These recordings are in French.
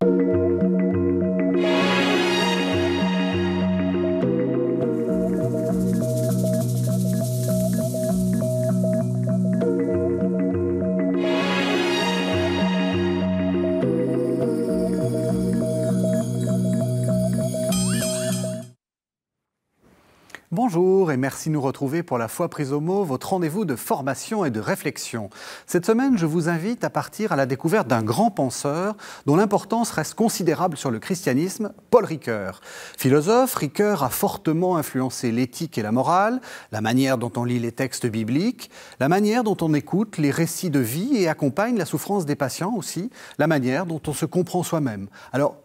Thank you. merci de nous retrouver pour la foi prise au mot, votre rendez-vous de formation et de réflexion. Cette semaine, je vous invite à partir à la découverte d'un grand penseur dont l'importance reste considérable sur le christianisme, Paul Ricoeur. Philosophe, Ricoeur a fortement influencé l'éthique et la morale, la manière dont on lit les textes bibliques, la manière dont on écoute les récits de vie et accompagne la souffrance des patients aussi, la manière dont on se comprend soi-même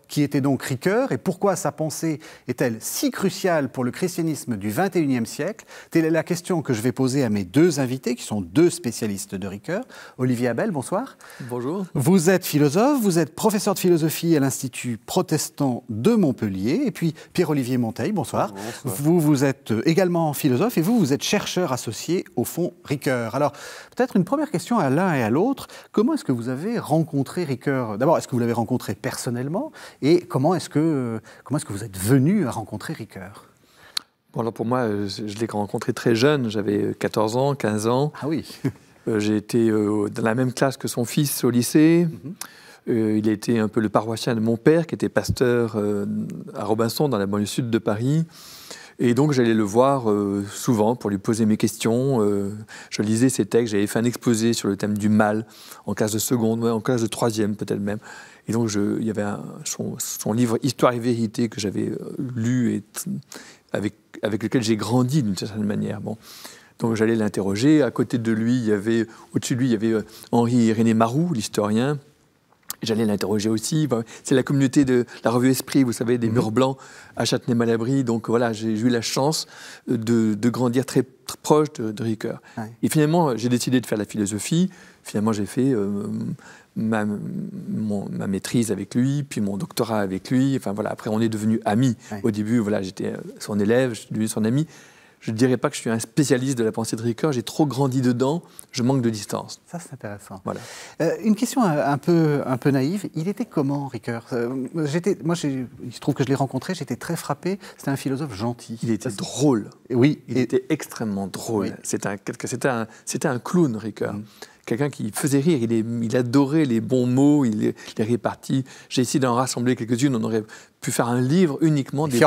qui était donc Ricoeur, et pourquoi sa pensée est-elle si cruciale pour le christianisme du XXIe siècle Telle est la question que je vais poser à mes deux invités, qui sont deux spécialistes de Ricoeur. Olivier Abel, bonsoir. Bonjour. Vous êtes philosophe, vous êtes professeur de philosophie à l'Institut protestant de Montpellier, et puis Pierre-Olivier Monteil, bonsoir. bonsoir. Vous, vous êtes également philosophe, et vous, vous êtes chercheur associé au fond Ricoeur. Alors, peut-être une première question à l'un et à l'autre. Comment est-ce que vous avez rencontré Ricoeur D'abord, est-ce que vous l'avez rencontré personnellement et comment est-ce que, vous êtes venu à rencontrer Ricoeur Bon, alors pour moi, euh, je l'ai rencontré très jeune, j'avais 14 euh, ans, 15 ans. Ah oui euh, J'ai été dans la même classe que son fils au lycée. Mhm. il était un peu le paroissien de mon père, qui était pasteur à Robinson, dans la banlieue sud de Paris. Et donc j'allais le voir euh, souvent pour lui poser mes questions. Euh, je lisais ses textes, j'avais fait un exposé sur le thème du mal en classe de seconde, en classe de troisième peut-être même. Et donc il y avait son, livre Histoire et vérité que j'avais euh, lu et avec, avec lequel j'ai grandi d'une certaine manière. Bon. Donc j'allais l'interroger. À côté de lui, il y avait, au-dessus de lui, il y avait Henri rené Marou, l'historien, J'allais l'interroger aussi. C'est la communauté de la revue Esprit, vous savez, des mhm. murs blancs à Châtenay-Malabry. Donc voilà, j'ai eu la chance de, grandir très, proche de, Ricoeur. Et finalement, j'ai décidé de faire la philosophie. Finalement, j'ai fait euh, ma, maîtrise avec lui, puis mon doctorat avec lui. Enfin voilà, après, on est devenus amis. Au début, voilà, j'étais son élève, je suis devenu son ami je ne dirais pas que je suis un spécialiste de la pensée de Ricoeur, j'ai trop grandi dedans, je manque de distance. Ça, c'est intéressant. Voilà. Euh, une question un peu, un peu naïve, il était comment, Ricoeur euh, j'étais, Moi, il se trouve que je l'ai rencontré, j'étais très frappé, c'était un philosophe gentil. Il était drôle. Oui. Il était extrêmement drôle. C'était un, un, clown, Ricoeur. Mm quelqu'un qui faisait rire. Il, il, adorait les bons mots, il les, répartit. J'ai essayé d'en rassembler quelques-unes. On aurait pu faire un livre uniquement des,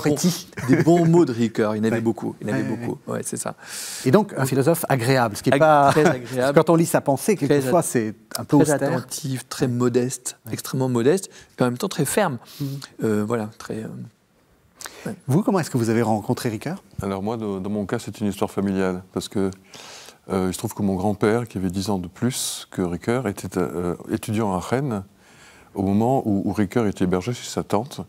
bons, mots de Ricoeur. Il en avait beaucoup. Il en avait beaucoup. Ouais, c'est ça. Et donc, un philosophe agréable, ce qui n'est pas. Très agréable. Quand on lit sa pensée, quelquefois, c'est un peu très attentif, très modeste, extrêmement modeste, et en même temps très ferme. Mm. Euh, voilà, très. Euh, vous, comment est-ce que vous avez rencontré Ricoeur Alors moi, dans mon cas, c'est une histoire familiale, parce que euh, il se trouve que mon grand-père, qui avait 10 ans de plus que Ricoeur, était euh, étudiant à Rennes au moment où, où Ricoeur était hébergé chez sa tante,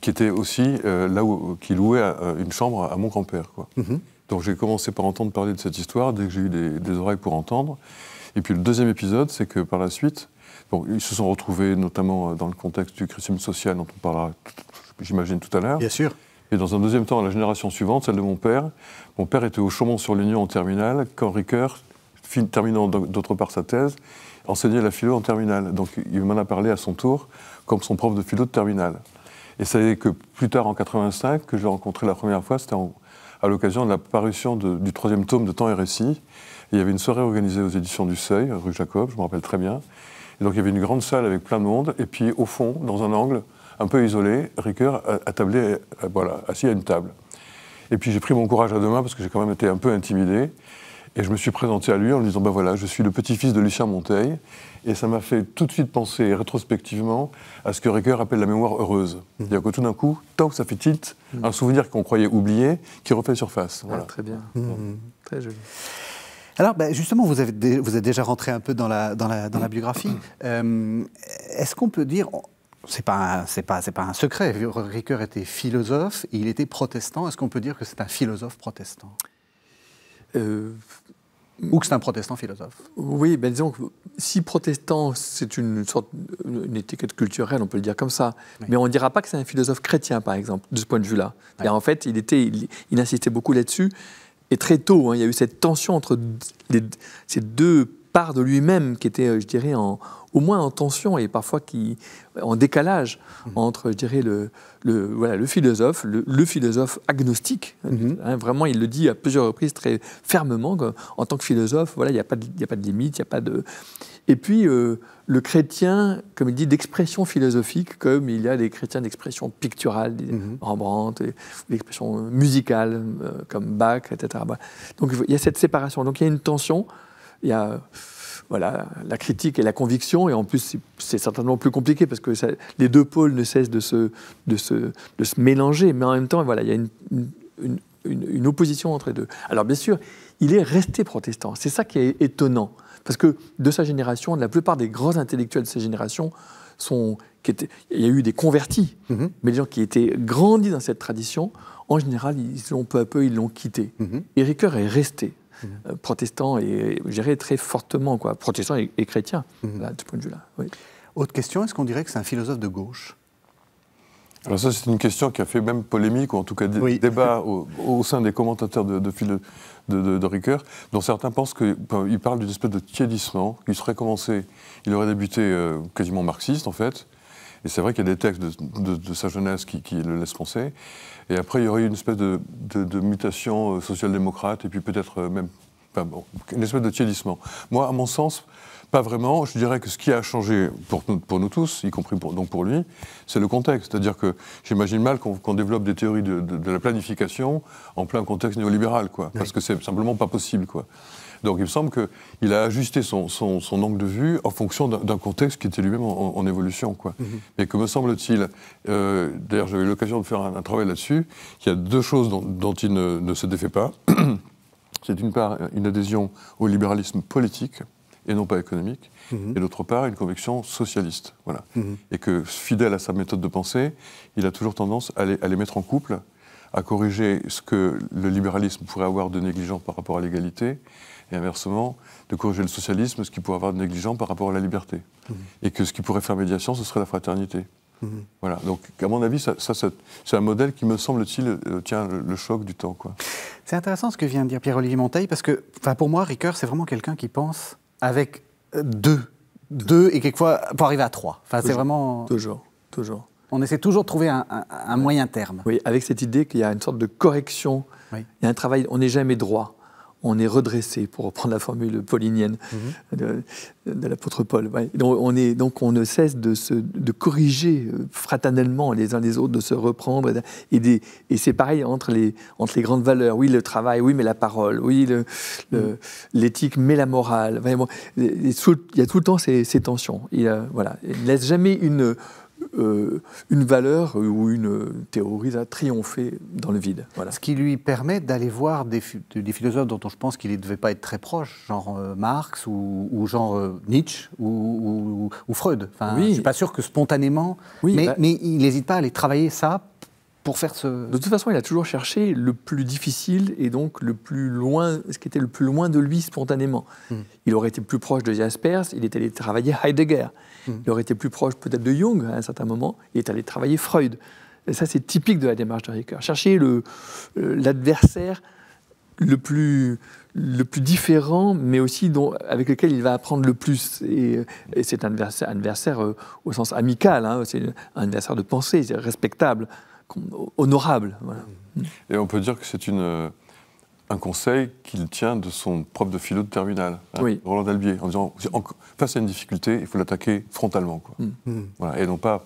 qui était aussi euh, là où, qui louait une chambre à, mon grand-père. Mhm. Donc j'ai commencé par entendre parler de cette histoire dès que j'ai eu des, oreilles pour entendre. Et puis le deuxième épisode, c'est que par la suite, ils se sont retrouvés notamment dans le contexte du christianisme social dont on parlera, j'imagine, tout à l'heure. Bien sûr. Et dans un deuxième temps, à la génération suivante, celle de mon père. Mon père était au chaumont sur l'Union en terminale, quand Ricoeur, terminant d'autre part sa thèse, enseignait la philo en terminale. Donc il m'en a parlé à son tour, comme son prof de philo de terminale. Et ça c'est que plus tard, en 85, que je l'ai rencontré la première fois, c'était à l'occasion de la parution du troisième tome de Temps et Récits. il y avait une soirée organisée aux éditions du Seuil, rue Jacob, je me rappelle très bien. Et donc il y avait une grande salle avec plein de monde, et puis au fond, dans un angle, un peu isolé, Ricoeur, euh, assis à une table. Et puis j'ai pris mon courage à deux mains parce que j'ai quand même été un peu intimidé. Et je me suis présenté à lui en lui disant, Bah voilà, je suis le petit-fils de Lucien Monteil. Et ça m'a fait tout de suite penser rétrospectivement à ce que Ricoeur appelle la mémoire heureuse. Mmh. C'est-à-dire que tout d'un coup, tant que ça fait tilt, mmh. un souvenir qu'on croyait oublié qui refait surface. Ah, voilà. très bien. Mmh. Très joli. Alors, ben, justement, vous, avez, êtes déjà rentré un peu dans la, biographie. Euh, est-ce qu'on peut dire, c'est pas c'est pas c'est pas un secret. Ricoeur était philosophe, et il était protestant. Est-ce qu'on peut dire que c'est un philosophe protestant euh, Ou que c'est un protestant philosophe Oui, ben disons que si protestant, c'est une sorte une étiquette culturelle, on peut le dire comme ça. Mais on ne dira pas que c'est un philosophe chrétien, par exemple, de ce point de vue-là. En fait, il était, il, insistait beaucoup là-dessus. Et très tôt, hein, il y a eu cette tension entre ces deux part de lui-même qui était, euh, je dirais, au moins en tension et parfois qui, en décalage mhm. entre, je dirais, le, voilà, le philosophe, le, philosophe agnostique. Mhm. Hein, vraiment, il le dit à plusieurs reprises très fermement en tant que philosophe, voilà, il n'y a, pas de, a pas de limite, il n'y a pas de. Et puis, euh, le chrétien, comme il dit, d'expression philosophique, comme il y a des chrétiens d'expression picturale, mhm. Rembrandt, d'expression musicale, euh, comme Bach, etc. Bah, donc, il y a cette séparation. Donc, il y a une tension il y a voilà, la critique et la conviction, et en plus c'est certainement plus compliqué parce que les deux pôles ne cessent de se, de, se, mélanger, mais en même temps, voilà, il y a une, opposition entre les deux. Alors bien sûr, il est resté protestant, c'est ça qui est étonnant, parce que de sa génération, la plupart des grands intellectuels de sa génération, sont, qui étaient, il y a eu des convertis, mhm. mais les gens qui étaient grandis dans cette tradition, en général, ils peu à peu, ils l'ont quitté. Éric mhm. est resté. Euh, Protestant et, gérés très fortement, quoi, protestants et, chrétien chrétiens, mhm. de ce point de vue-là. Autre question, est-ce qu'on dirait que c'est un philosophe de gauche alors ça, c'est une question qui a fait même polémique, ou en tout cas débat au, sein des commentateurs de, de, Ricoeur, dont certains pensent qu'il parle d'une espèce de tiédissement hein, il serait commencé, il aurait débuté euh, quasiment marxiste en fait, et c'est vrai qu'il y a des textes de, sa jeunesse qui, le laissent penser. Et après, il y aurait une espèce de, mutation euh, social-démocrate, et puis peut-être euh, même bon, une espèce de tiédissement. Moi, à mon sens, pas vraiment. Je dirais que ce qui a changé pour nous, pour nous tous, y compris pour, donc pour lui, c'est le contexte. C'est-à-dire que j'imagine mal qu'on développe des théories de, la planification en plein contexte néolibéral, quoi, parce que c'est simplement pas possible, quoi. Donc il me semble qu'il a ajusté son, angle de vue en fonction d'un contexte qui était lui-même en, évolution. Quoi. Mhm. Mais que me semble-t-il, euh, d'ailleurs j'avais eu l'occasion de faire un, travail là-dessus, qu'il y a deux choses dont, il ne, se défait pas. C'est d'une part une adhésion au libéralisme politique et non pas économique, mhm. et d'autre part une conviction socialiste. Voilà. Mhm. Et que fidèle à sa méthode de pensée, il a toujours tendance à les, à les mettre en couple, à corriger ce que le libéralisme pourrait avoir de négligent par rapport à l'égalité, et inversement, de corriger le socialisme, ce qui pourrait avoir de négligent par rapport à la liberté. Mmh. Et que ce qui pourrait faire médiation, ce serait la fraternité. Mmh. Voilà, donc à mon avis, ça, c'est un modèle qui me semble-t-il euh, tient le, choc du temps. Quoi. C'est intéressant ce que vient de dire Pierre-Olivier Monteil, parce que pour moi, Ricoeur, c'est vraiment quelqu'un qui pense avec euh, deux. Deux et quelquefois pour arriver à trois. Enfin, toujours, c'est vraiment... Toujours, toujours. On essaie toujours de trouver un, moyen terme. Oui, avec cette idée qu'il y a une sorte de correction, il y a un travail, on n'est jamais droit on est redressé, pour reprendre la formule paulinienne mhm. de, l'apôtre Paul. Donc, on ne cesse de, se, de corriger euh, fraternellement les uns les autres, de se reprendre. Et, et c'est pareil entre les, entre les grandes valeurs. Oui, le travail, oui, mais la parole. Oui, mhm. l'éthique, le, mais la morale. il y a tout le temps ces, tensions. voilà. Il ne laisse jamais une, euh, une valeur euh, ou une théorie a triomphé dans le vide. Voilà. Ce qui lui permet d'aller voir des, philosophes dont je pense qu'il ne devait pas être très proche, genre euh, Marx ou, genre Nietzsche ou, Freud. Je ne suis pas sûr que spontanément, bah mais il n'hésite pas à aller travailler ça pour faire ce... De toute façon, il a toujours cherché le plus difficile et donc le plus loin, ce qui était le plus loin de lui spontanément. Hmm. Il aurait été plus proche de Jaspers, il est allé travailler Heidegger. Hmm. Il aurait été plus proche peut-être de Jung à un certain moment, il est allé travailler Freud. Et ça, c'est typique de la démarche de Ricoeur. Chercher euh, l'adversaire le, plus, le plus différent, mais aussi dont, avec lequel il va apprendre le plus. Et, c'est un adversaire, adversaire, euh, au sens amical, hein, c'est un adversaire de pensée, c'est respectable honorable. Voilà. Et on peut dire que c'est une euh, un conseil qu'il tient de son prof de philo de terminale, hein, Roland Albier, en disant face à une difficulté, il faut l'attaquer frontalement, quoi. Mm. Mm. et non pas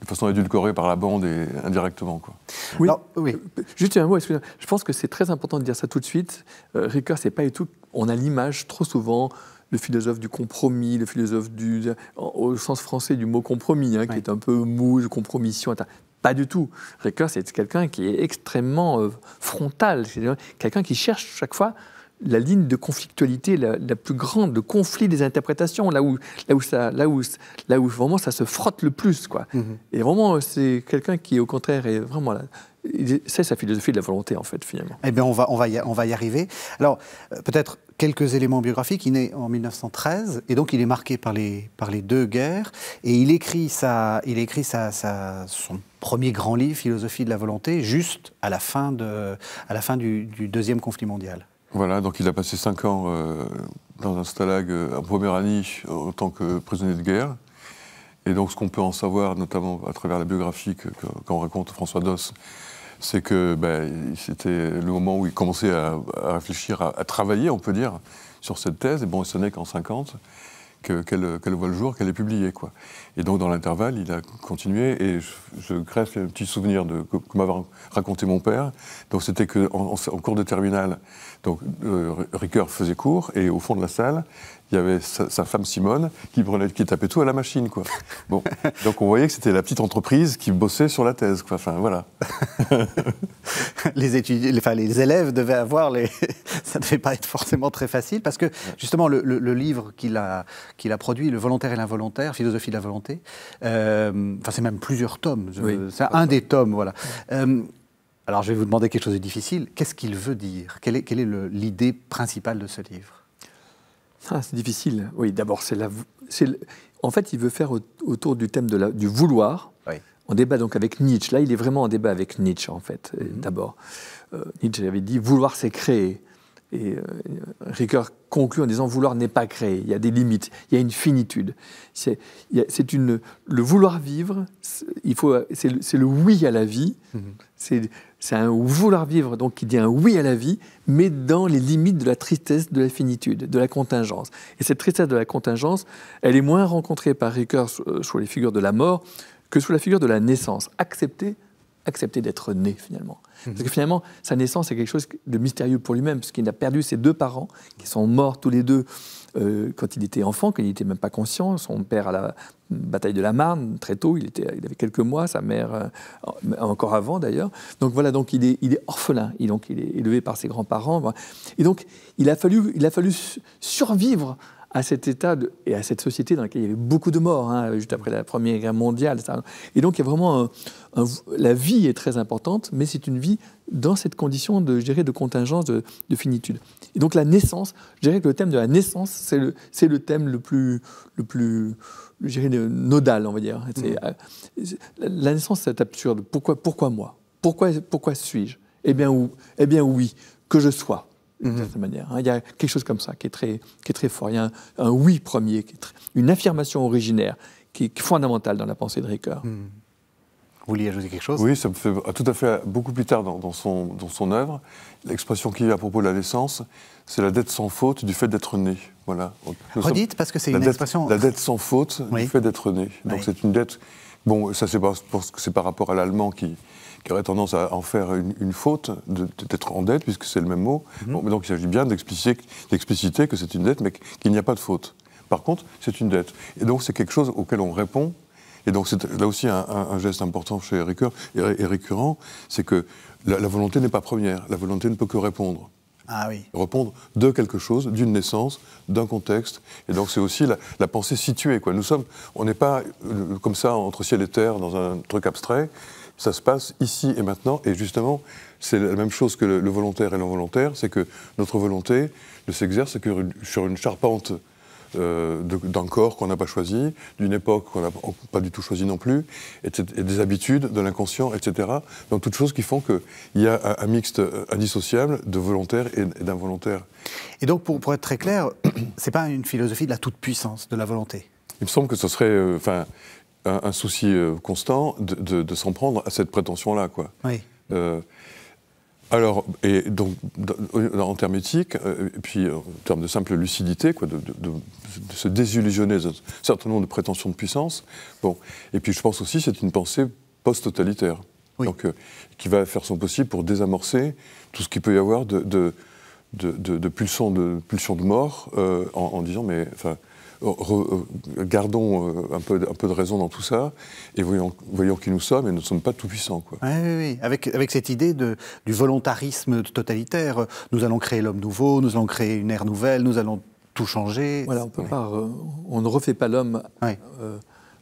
de façon édulcorée par la bande et indirectement, quoi. Oui, oui. Euh, juste un mot, excusez-moi. Je pense que c'est très important de dire ça tout de suite. Euh, c'est pas du tout. On a l'image trop souvent le philosophe du compromis, le philosophe du, au sens français du mot compromis, hein, qui est un peu mou, de compromission. Pas du tout. Ricker, c'est quelqu'un qui est extrêmement euh, frontal frontal, quelqu'un qui cherche chaque fois la ligne de conflictualité la, plus grande, de conflit des interprétations, là où, là où, ça, là où, vraiment ça se frotte le plus. Quoi. Mm-hmm. Et vraiment, c'est quelqu'un qui, au contraire, est vraiment là, c'est sa philosophie de la volonté, en fait, finalement. Eh bien, on va, on va, y, arriver. Alors, euh, peut-être quelques éléments biographiques. Il naît en 1913, et donc il est marqué par les, par les deux guerres. Et il écrit, il écrit son premier grand livre, Philosophie de la volonté, juste à la fin, de, à la fin du, Deuxième Conflit mondial. Voilà, donc il a passé cinq ans euh, dans un stalag euh, en Poméranie en tant que prisonnier de guerre. Et donc ce qu'on peut en savoir, notamment à travers la biographie qu'on raconte François Doss, c'est que ben, c'était le moment où il commençait à, réfléchir, à, travailler, on peut dire, sur cette thèse. Et bon, ce n'est qu'en 50 qu'elle voit le jour, qu'elle est publiée. Quoi. Et donc, dans l'intervalle, il a continué, et je, je un petit souvenir de que, m'avait raconté mon père. Donc, c'était qu'en en, cours de terminale, donc euh, Ricoeur faisait cours, et au fond de la salle, il y avait sa, femme Simone qui qui tapait tout à la machine, quoi. Bon, donc on voyait que c'était la petite entreprise qui bossait sur la thèse, quoi. Enfin, voilà. les les élèves devaient avoir les. Ça ne devait pas être forcément très facile parce que justement le, livre qu'il a, qu'il a produit, le volontaire et l'involontaire, philosophie de la volonté. Euh, enfin, c'est même plusieurs tomes. c'est un des tomes, voilà. Euh, alors, je vais vous demander quelque chose de difficile. Qu'est-ce qu'il veut dire Quelle est l'idée principale de ce livre ah, c'est difficile. Oui, d'abord, c'est la. En fait, il veut faire autour du thème de la... du vouloir. Oui. On débat donc avec Nietzsche. Là, il est vraiment en débat avec Nietzsche, en fait, euh, mhm. d'abord. Euh, Nietzsche avait dit vouloir, c'est créer. Et euh, Ricoeur conclut en disant vouloir n'est pas créer. Il y a des limites, il y a une finitude. C'est une le vouloir vivre. Il faut c'est le, oui à la vie. Mhm. C'est c'est un vouloir vivre, donc qui dit un oui à la vie, mais dans les limites de la tristesse de la finitude, de la contingence. Et cette tristesse de la contingence, elle est moins rencontrée par Ricoeur euh, sous les figures de la mort que sous la figure de la naissance. Accepter, accepter d'être né finalement. Mhm. Parce que finalement, sa naissance est quelque chose de mystérieux pour lui-même, qu'il a perdu ses deux parents, qui sont morts tous les deux euh, quand il était enfant, quand il n'était même pas conscient. Son père à la bataille de la Marne, très tôt, il, était, il avait quelques mois, sa mère, euh, encore avant d'ailleurs. Donc voilà, donc il est, il est orphelin, il, donc, il est élevé par ses grands-parents. Et donc, il a fallu, il a fallu survivre à cet état et à cette société dans laquelle il y avait beaucoup de morts, hein, juste après la Première Guerre mondiale. Et donc, il y a vraiment la vie est très importante, mais c'est une vie dans cette condition de, je dirais, de contingence, de, finitude. Et donc, la naissance, je dirais que le thème de la naissance, c'est le, le, thème le plus, le plus, je dirais, nodale, on va dire. Mm. Euh, la naissance, c'est absurde. Pourquoi, pourquoi moi Pourquoi, pourquoi suis-je eh bien, eh bien, oui, que je sois, d'une cette mm-hmm. certaine manière. Hein. Il y a quelque chose comme ça qui est très, qui est très fort. Il y a un, oui premier, une affirmation originaire qui est fondamentale dans la pensée de Ricoeur. Mm. Vous vouliez ajouter quelque chose Oui, ça me fait tout à fait beaucoup plus tard dans, son, dans son œuvre. L'expression qu'il y a à propos de la naissance, c'est la dette sans faute du fait d'être né. Voilà. parce que c'est une expression... La dette sans faute du fait d'être né. Donc c'est une dette... Bon, ça c'est par, par rapport à l'allemand qui, aurait tendance à en faire une, faute d'être en dette, puisque c'est le même mot. Mhm. mais donc il s'agit bien d'expliciter que c'est une dette, mais qu'il n'y a pas de faute. Par contre, c'est une dette. Et donc c'est quelque chose auquel on répond. Et donc c'est là aussi un, geste important chez Ricoeur et, récurrent, c'est que la volonté n'est pas première, la volonté ne peut que répondre. Ah Répondre de quelque chose, d'une naissance, d'un contexte. Et donc c'est aussi la, pensée située. Quoi. Nous sommes, on n'est pas euh, comme ça entre ciel et terre dans un truc abstrait. Ça se passe ici et maintenant. Et justement, c'est la même chose que le, le volontaire et l'involontaire, c'est que notre volonté ne s'exerce que sur une charpente euh, d'un corps qu'on n'a pas choisi, d'une époque qu'on n'a pas du tout choisi non plus, et, des habitudes, de l'inconscient, etc. Donc toutes choses qui font qu'il y a un, mixte euh, indissociable de volontaire et, d'involontaire. Et donc pour, pour, être très clair, c'est pas une philosophie de la toute-puissance, de la volonté Il me semble que ce serait euh, enfin, un, souci constant de, s'en prendre à cette prétention-là. quoi. Oui. Alors, et donc, en termes éthiques, euh, et puis euh, en termes de simple lucidité, quoi, de, se désillusionner d'un certain nombre de prétentions de puissance. Bon. Et puis je pense aussi c'est une pensée post-totalitaire, donc euh, qui va faire son possible pour désamorcer tout ce qu'il peut y avoir de, de, de, de pulsions de, pulsion de mort en, en, disant mais enfin euh, gardons euh, un peu, de raison dans tout ça et voyons, voyons qui nous sommes et nous ne sommes pas tout-puissants. Quoi. Oui, oui, Avec, cette idée du volontarisme totalitaire, nous allons créer l'homme nouveau, nous allons créer une ère nouvelle, nous allons tout changer. Voilà, on, ne refait pas l'homme.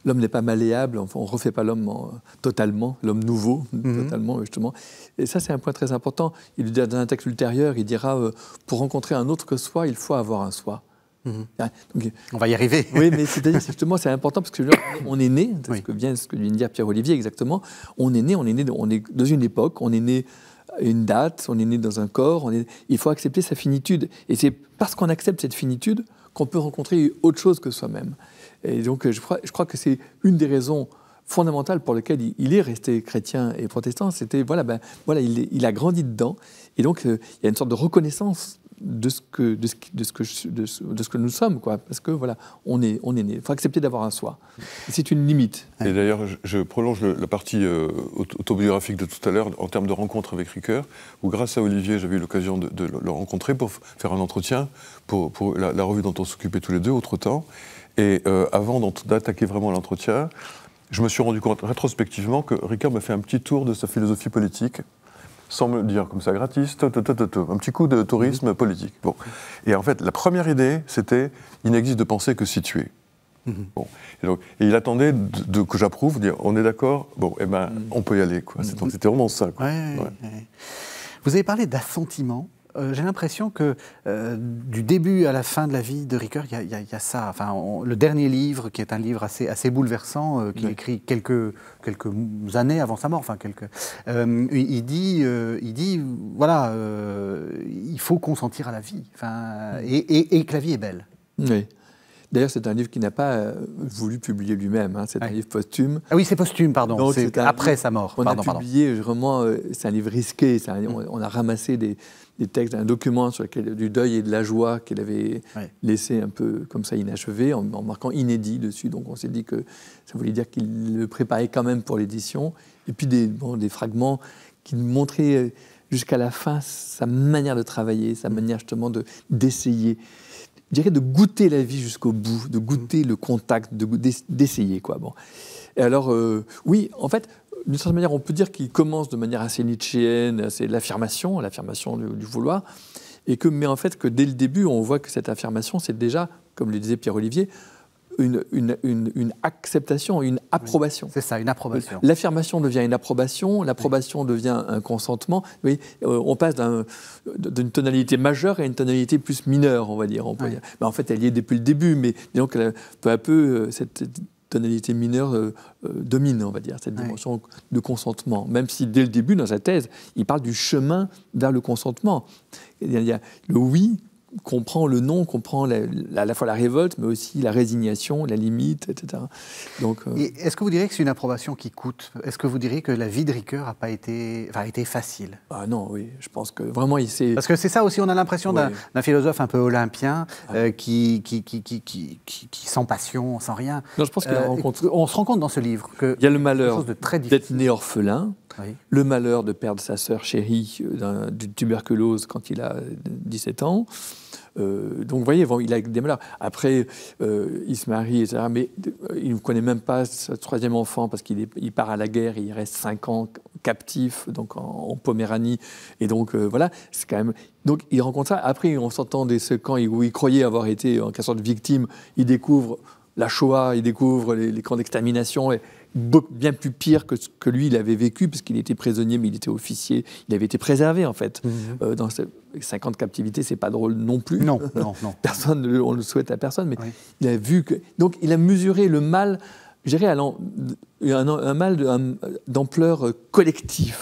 l'homme n'est pas malléable, on ne refait pas l'homme euh, totalement, l'homme nouveau, mhm. totalement, justement. Et ça, c'est un point très important. Il dit dans un texte ultérieur, il dira Pour rencontrer un autre que soi, il faut avoir un soi. Mhm. on va y arriver. oui, mais cest justement, c'est important parce que on est né, c'est ce que vient de dire Pierre Olivier exactement. On est né, on est né, on est dans une époque, on est né à une date, on est né dans un corps. il faut accepter sa finitude, et c'est parce qu'on accepte cette finitude qu'on peut rencontrer autre chose que soi-même. Et donc, je crois, je crois que c'est une des raisons fondamentales pour lesquelles il, est resté chrétien et protestant, c'était voilà, ben, voilà il, a grandi dedans. Et donc, euh, il y a une sorte de reconnaissance de ce que, de ce, que, je, de, de ce, que nous sommes, quoi. Parce que voilà, on est, on est né. Il faut accepter d'avoir un soi. C'est une limite. Et d'ailleurs, je, prolonge la partie euh, autobiographique de tout à l'heure en termes de rencontre avec Ricoeur, où grâce à Olivier, j'avais eu l'occasion de, le rencontrer pour faire un entretien pour, pour la, revue dont on s'occupait tous les deux, autre temps. Et euh, avant d'attaquer vraiment l'entretien, je me suis rendu compte rétrospectivement que Ricoeur m'a fait un petit tour de sa philosophie politique sans me dire comme ça gratis, un petit coup de tourisme mhm. politique. Bon. Et en fait, la première idée, c'était il n'existe de pensée que située. Mhm. Bon. Et, donc, il attendait de, que j'approuve, dire on est d'accord, bon, eh ben, mhm. on peut y aller. Quoi. C'était vraiment ça. Vous avez parlé d'assentiment. Euh, j'ai l'impression que euh, du début à la fin de la vie de Ricoeur, il y, a ça. Enfin, le dernier livre, qui est un livre assez, assez bouleversant, euh, qu'il écrit quelques, quelques années avant sa mort, enfin, quelques, il, dit, il dit voilà, il faut consentir à la vie, enfin, mm. et, et, et que la vie est belle. Oui. D'ailleurs, c'est un livre qui n'a pas euh, voulu publier lui-même. Hein. c'est un livre posthume. Ah oui, c'est posthume, pardon. C'est après sa mort. On a publié euh, vraiment. Euh, c'est un livre risqué. Mm. on, a ramassé des, textes, un document sur lequel, du deuil et de la joie qu'il avait laissé un peu comme ça inachevé, en, marquant inédit dessus. Donc, on s'est dit que ça voulait dire qu'il le préparait quand même pour l'édition. Et puis des, des fragments qui montraient jusqu'à la fin sa manière de travailler, sa mm. manière justement de d'essayer je dirais, de goûter la vie jusqu'au bout, de goûter le contact, d'essayer. Bon. Et alors, euh, oui, en fait, d'une certaine manière, on peut dire qu'il commence de manière assez nietzschéenne, c'est l'affirmation, l'affirmation du, du, vouloir, et que, mais en fait, que dès le début, on voit que cette affirmation, c'est déjà, comme le disait Pierre-Olivier, une, une, une, acceptation, une approbation. c'est ça, une approbation. L'affirmation devient une approbation, l'approbation devient un consentement. Oui, euh, on passe d'une tonalité majeure à une tonalité plus mineure, on va dire. Mais en fait, elle y est depuis le début, mais donc euh, peu à peu, euh, cette tonalité mineure domine, on va dire, cette dimension de consentement. Même si dès le début, dans sa thèse, il parle du chemin vers le consentement. il y a le oui comprend le non, comprend la, à la fois la révolte, mais aussi la résignation, la limite, etc. Donc, euh, est-ce que vous diriez que c'est une approbation qui coûte Est-ce que vous diriez que la vie de Ricoeur a pas été, facile Ah non, oui, je pense que vraiment il s'est. Parce que c'est ça aussi, on a l'impression d'un philosophe un peu olympien ah. euh, qui, qui, qui, qui, sans passion, sans rien. Non, je pense qu'on euh, rencontre... on se rend compte dans ce livre que il y a le malheur d'être né orphelin le malheur de perdre sa sœur chérie euh, d'une tuberculose quand il a 17 euh, ans. Euh, donc, vous voyez, il a des malheurs. Après, il se marie, etc. Mais il ne connaît même pas ce troisième enfant parce qu'il part à la guerre, il reste cinq ans captif, donc en, Poméranie. Et donc, voilà, c'est quand même. Donc, il rencontre ça. Après, on s'entend des camps où il croyait avoir été en quelque sorte victime. Il découvre la Shoah, il découvre les, camps d'extermination bien plus pire que ce que lui, il avait vécu, parce qu'il était prisonnier, mais il était officier. Il avait été préservé, en fait. Mmh. Euh, dans 50 captivités, c'est pas drôle non plus. Non, non, non. Personne, on le souhaite à personne, mais il a vu que... Donc, il a mesuré le mal je dirais, un, mal d'ampleur collective.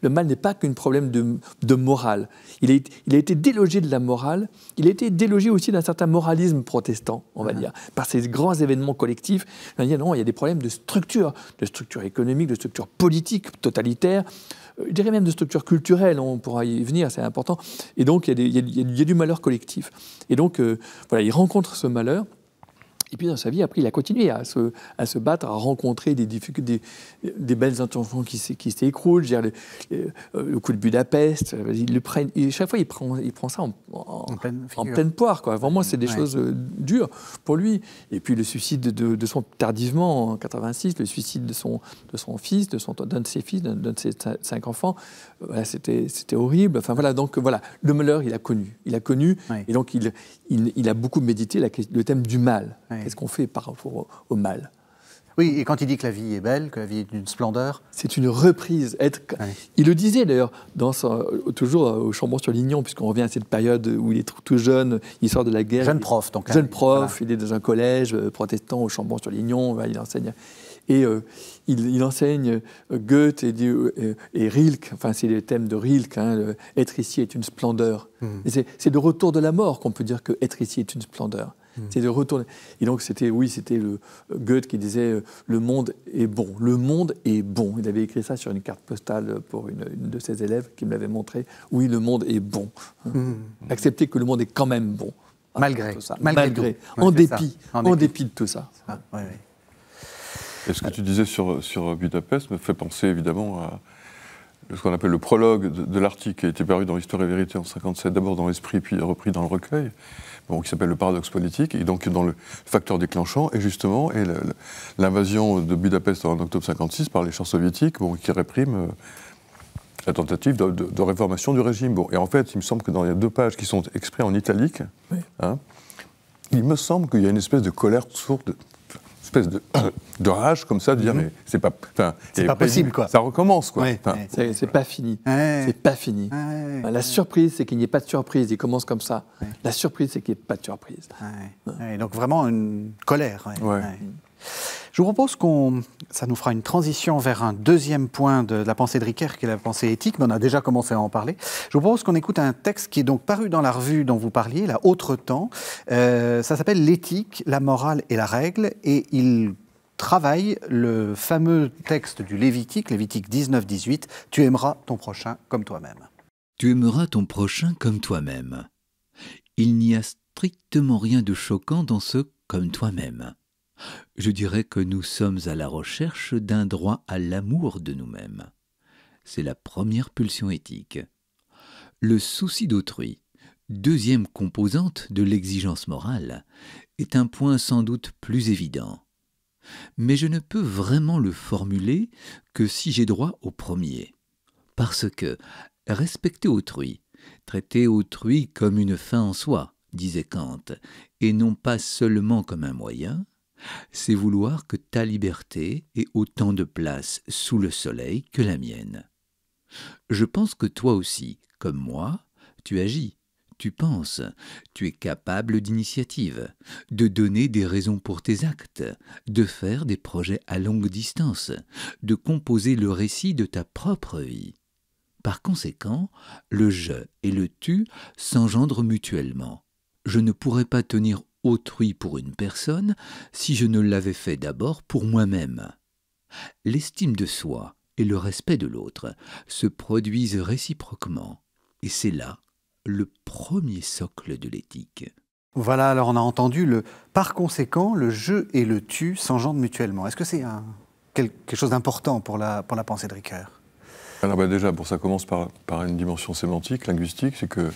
Le mal n'est pas qu'un problème de, morale. Il, a, été délogé de la morale, il a été délogé aussi d'un certain moralisme protestant, on va dire, par ces grands événements collectifs. On va dire, non, il y a des problèmes de structure, de structure économique, de structure politique totalitaire, euh, je dirais même de structure culturelle, on pourra y venir, c'est important. Et donc, il y, a du malheur collectif. Et donc, euh, voilà, il rencontre ce malheur. Et puis dans sa vie, après, il a continué à se, à se battre, à rencontrer des, belles intentions qui, s'écroulent. Le, euh, le, coup de Budapest, euh, le chaque fois, il prend, il prend ça en, en, pleine, poire. Quoi. Vraiment, c'est des choses euh, dures pour lui. Et puis le suicide de, son, tardivement, en 86, le suicide de son, de son fils, de, d'un de ses fils, d'un de ses cinq enfants, c'était, horrible. Enfin voilà, donc voilà, le malheur, il a connu. Il a connu, et donc il, il, a beaucoup médité le thème du mal. Qu'est-ce qu'on fait par rapport au, mal oui, et quand il dit que la vie est belle, que la vie est d'une splendeur. C'est une reprise. Être... Il le disait d'ailleurs, dans toujours euh, au Chambon-sur-Lignon, puisqu'on revient à cette période où il est tout jeune, il sort de la guerre. Jeune prof, donc. Jeune hein, prof, il est dans un collège euh, protestant au Chambon-sur-Lignon, il enseigne. Et euh, il, enseigne euh, Goethe et, euh, et Rilke, enfin c'est le thème de Rilke, hein, être ici est une splendeur. Mmh. C'est de retour de la mort qu'on peut dire que être ici est une splendeur. Mmh. C'est de retour. Et donc c'était, oui, c'était Goethe qui disait le monde est bon. Le monde est bon. Il avait écrit ça sur une carte postale pour une, de ses élèves qui me l'avait montré. Oui, le monde est bon. Hein. Mmh. Accepter que le monde est quand même bon. Malgré, tout ça. malgré, tout. En, dépit, ça. en, dépit, de tout ça. ça. Ah, ouais, et ce que tu disais sur, sur Budapest me fait penser évidemment à ce qu'on appelle le prologue de, l'article qui a été paru dans Histoire et Vérité en 57, d'abord dans l'esprit, puis repris dans le recueil, qui s'appelle Le paradoxe politique, et donc dans le facteur déclenchant, et justement l'invasion de Budapest en octobre 56 par les chants soviétiques, qui réprime euh, la tentative de, réformation du régime. Bon, et en fait, il me semble que dans les deux pages qui sont exprès en italique, hein. il me semble qu'il y a une espèce de colère sourde espèce de, de, rage comme ça, de dire mhm. mais c'est pas, c'est pas possible quoi. Ça recommence quoi. c'est pas fini. c'est pas fini. La surprise, c'est qu'il n'y ait pas de surprise. Il commence comme ça. La surprise, c'est qu'il n'y ait pas de surprise. donc vraiment une colère. Je vous propose qu'on. Ça nous fera une transition vers un deuxième point de la pensée de Ricœur, qui est la pensée éthique, mais on a déjà commencé à en parler. Je vous propose qu'on écoute un texte qui est donc paru dans la revue dont vous parliez, là, Autre Temps. Euh, ça s'appelle L'éthique, la morale et la règle, et il travaille le fameux texte du Lévitique, Lévitique 19-18, Tu aimeras ton prochain comme toi-même. Tu aimeras ton prochain comme toi-même. Il n'y a strictement rien de choquant dans ce comme toi-même. Je dirais que nous sommes à la recherche d'un droit à l'amour de nous-mêmes. C'est la première pulsion éthique. Le souci d'autrui, deuxième composante de l'exigence morale, est un point sans doute plus évident. Mais je ne peux vraiment le formuler que si j'ai droit au premier. Parce que respecter autrui, traiter autrui comme une fin en soi, disait Kant, et non pas seulement comme un moyen, c'est vouloir que ta liberté ait autant de place sous le soleil que la mienne. Je pense que toi aussi, comme moi, tu agis, tu penses, tu es capable d'initiative, de donner des raisons pour tes actes, de faire des projets à longue distance, de composer le récit de ta propre vie. Par conséquent, le je et le tu s'engendrent mutuellement. Je ne pourrais pas tenir autrui pour une personne si je ne l'avais fait d'abord pour moi-même. L'estime de soi et le respect de l'autre se produisent réciproquement, et c'est là le premier socle de l'éthique. Voilà, alors on a entendu le par conséquent, le je et le tu s'engendrent mutuellement. Est-ce que c'est quelque chose d'important pour la, pour la pensée de Ricoeur Alors bah, déjà, pour ça commence par, par une dimension sémantique, linguistique, c'est que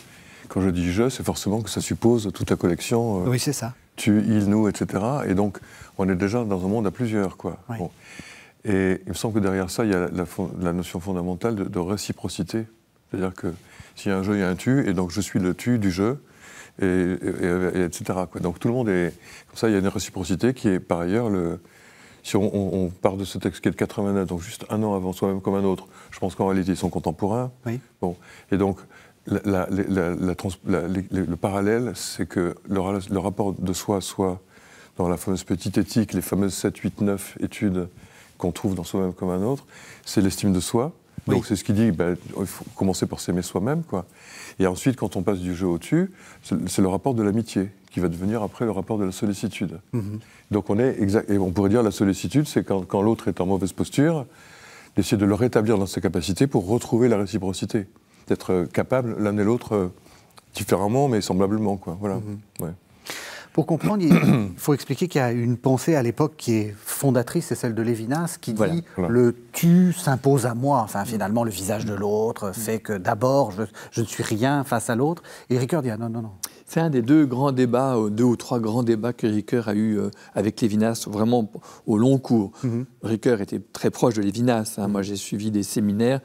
quand je dis je, c'est forcément que ça suppose toute la collection. Euh, oui, c'est ça. Tu, il, nous, etc. Et donc, on est déjà dans un monde à plusieurs, quoi. Et il me semble que derrière ça, il y a la, notion fondamentale de, réciprocité. C'est-à-dire que s'il y a un jeu, il y a un tu, et donc je suis le tu du jeu, et, etc. Quoi. Donc tout le monde est. Comme ça, il y a une réciprocité qui est par ailleurs le. Si on, part de ce texte qui est de 89, donc juste un an avant soi-même comme un autre, je pense qu'en réalité ils sont contemporains. Oui. Bon. Et donc le, parallèle, c'est que le, rapport de soi à soi, dans la fameuse petite éthique, les fameuses 7, 8, 9 études qu'on trouve dans soi-même comme un autre, c'est l'estime de soi. Donc c'est ce qui dit, ben, il faut commencer par s'aimer soi-même, quoi. Et ensuite, quand on passe du jeu au dessus c'est le rapport de l'amitié qui va devenir après le rapport de la sollicitude. Mhm. Donc on est on pourrait dire la sollicitude, c'est quand, quand l'autre est en mauvaise posture, d'essayer de le rétablir dans ses capacités pour retrouver la réciprocité d'être capables l'un et l'autre euh, différemment, mais semblablement. Quoi. Voilà. Mhm. Pour comprendre, il faut expliquer qu'il y a une pensée à l'époque qui est fondatrice, c'est celle de Lévinas, qui dit le tu s'impose à moi. Enfin, finalement, le visage de l'autre fait que d'abord, je, ne suis rien face à l'autre. Et Ricoeur dit ah, non, non, non. C'est un des deux grands débats, euh, deux ou trois grands débats que Ricoeur a eu euh, avec Lévinas, vraiment au long cours. Mhm. Ricoeur était très proche de Lévinas. Hein. Moi, j'ai suivi des séminaires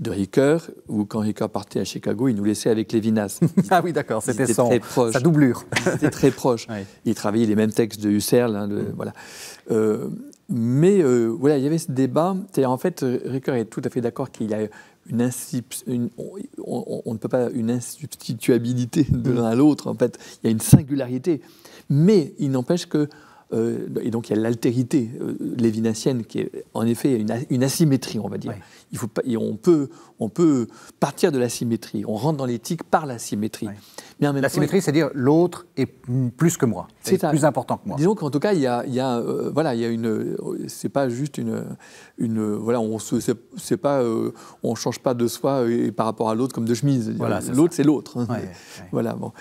de Ricoeur, où quand Ricoeur partait à Chicago, il nous laissait avec Lévinas. ah oui, d'accord, c'était son, sa doublure. C'était très proche. Il travaillait les mêmes textes de Husserl, hein, mm. voilà. Euh, mais euh, voilà, il y avait ce débat. en fait, Ricoeur est tout à fait d'accord qu'il y a une, on, ne peut pas une insubstituabilité de l'un à l'autre. En fait, il y a une singularité. Mais il n'empêche que euh, et donc il y a l'altérité euh, lévinassienne qui est en effet une, asymétrie, on va dire. Il faut pas, on, peut, on peut partir de l'asymétrie, on rentre dans l'éthique par l'asymétrie. Oui. L'asymétrie, c'est-à-dire l'autre est plus que moi, c'est plus important que moi. Disons qu'en tout cas, il y a, euh, voilà, il y a une, c'est pas juste une, une voilà, on ne euh, change pas de soi et, par rapport à l'autre comme de chemise. L'autre, c'est l'autre. Hein. Voilà, bon.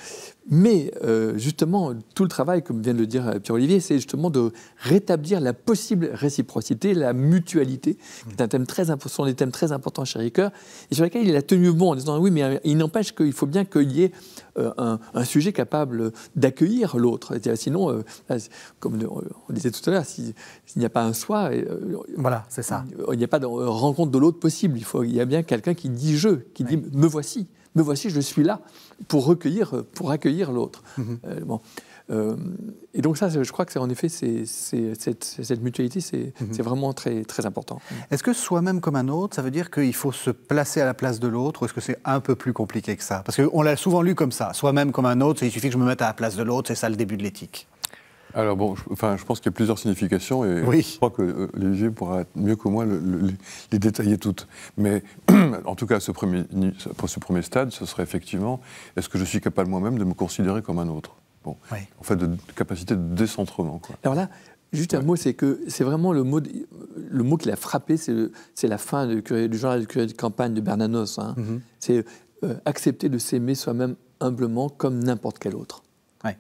Mais euh, justement, tout le travail, comme vient de le dire euh, Pierre-Olivier, c'est justement de rétablir la possible réciprocité, la mutualité, qui un thème très sont des thèmes très importants chez Ricoeur, et sur lesquels il a tenu bon en disant oui, mais euh, il n'empêche qu'il faut bien qu'il y ait un, sujet capable d'accueillir l'autre. Sinon, comme on disait tout à l'heure, s'il n'y a pas un soi, voilà, c'est ça. Il n'y a pas de rencontre de l'autre possible. Il, y a bien quelqu'un qui dit je, qui dit me voici. Mais voici, je suis là pour recueillir, pour accueillir l'autre. Mhm. Euh, bon. Euh, et donc ça, je crois que c'est en effet, cette, mutualité, mhm. c'est, vraiment très, très important. Est-ce que soi-même comme un autre, ça veut dire qu'il faut se placer à la place de l'autre, ou est-ce que c'est un peu plus compliqué que ça Parce qu'on l'a souvent lu comme ça, soi-même comme un autre, il suffit que je me mette à la place de l'autre, c'est ça le début de l'éthique. Alors bon, je, enfin, je pense qu'il y a plusieurs significations et je crois que euh, Lévi pourra mieux que moi les détailler toutes. Mais en tout cas, ce premier, pour ce premier stade, ce serait effectivement est-ce que je suis capable moi-même de me considérer comme un autre Bon, en fait, de, capacité de décentrement. Alors là, juste un mot, c'est que c'est vraiment le mot, le mot qui l'a frappé, c'est la fin du, genre curé de campagne de Bernanos. Hein. Mhm. C'est euh, accepter de s'aimer soi-même humblement comme n'importe quel autre.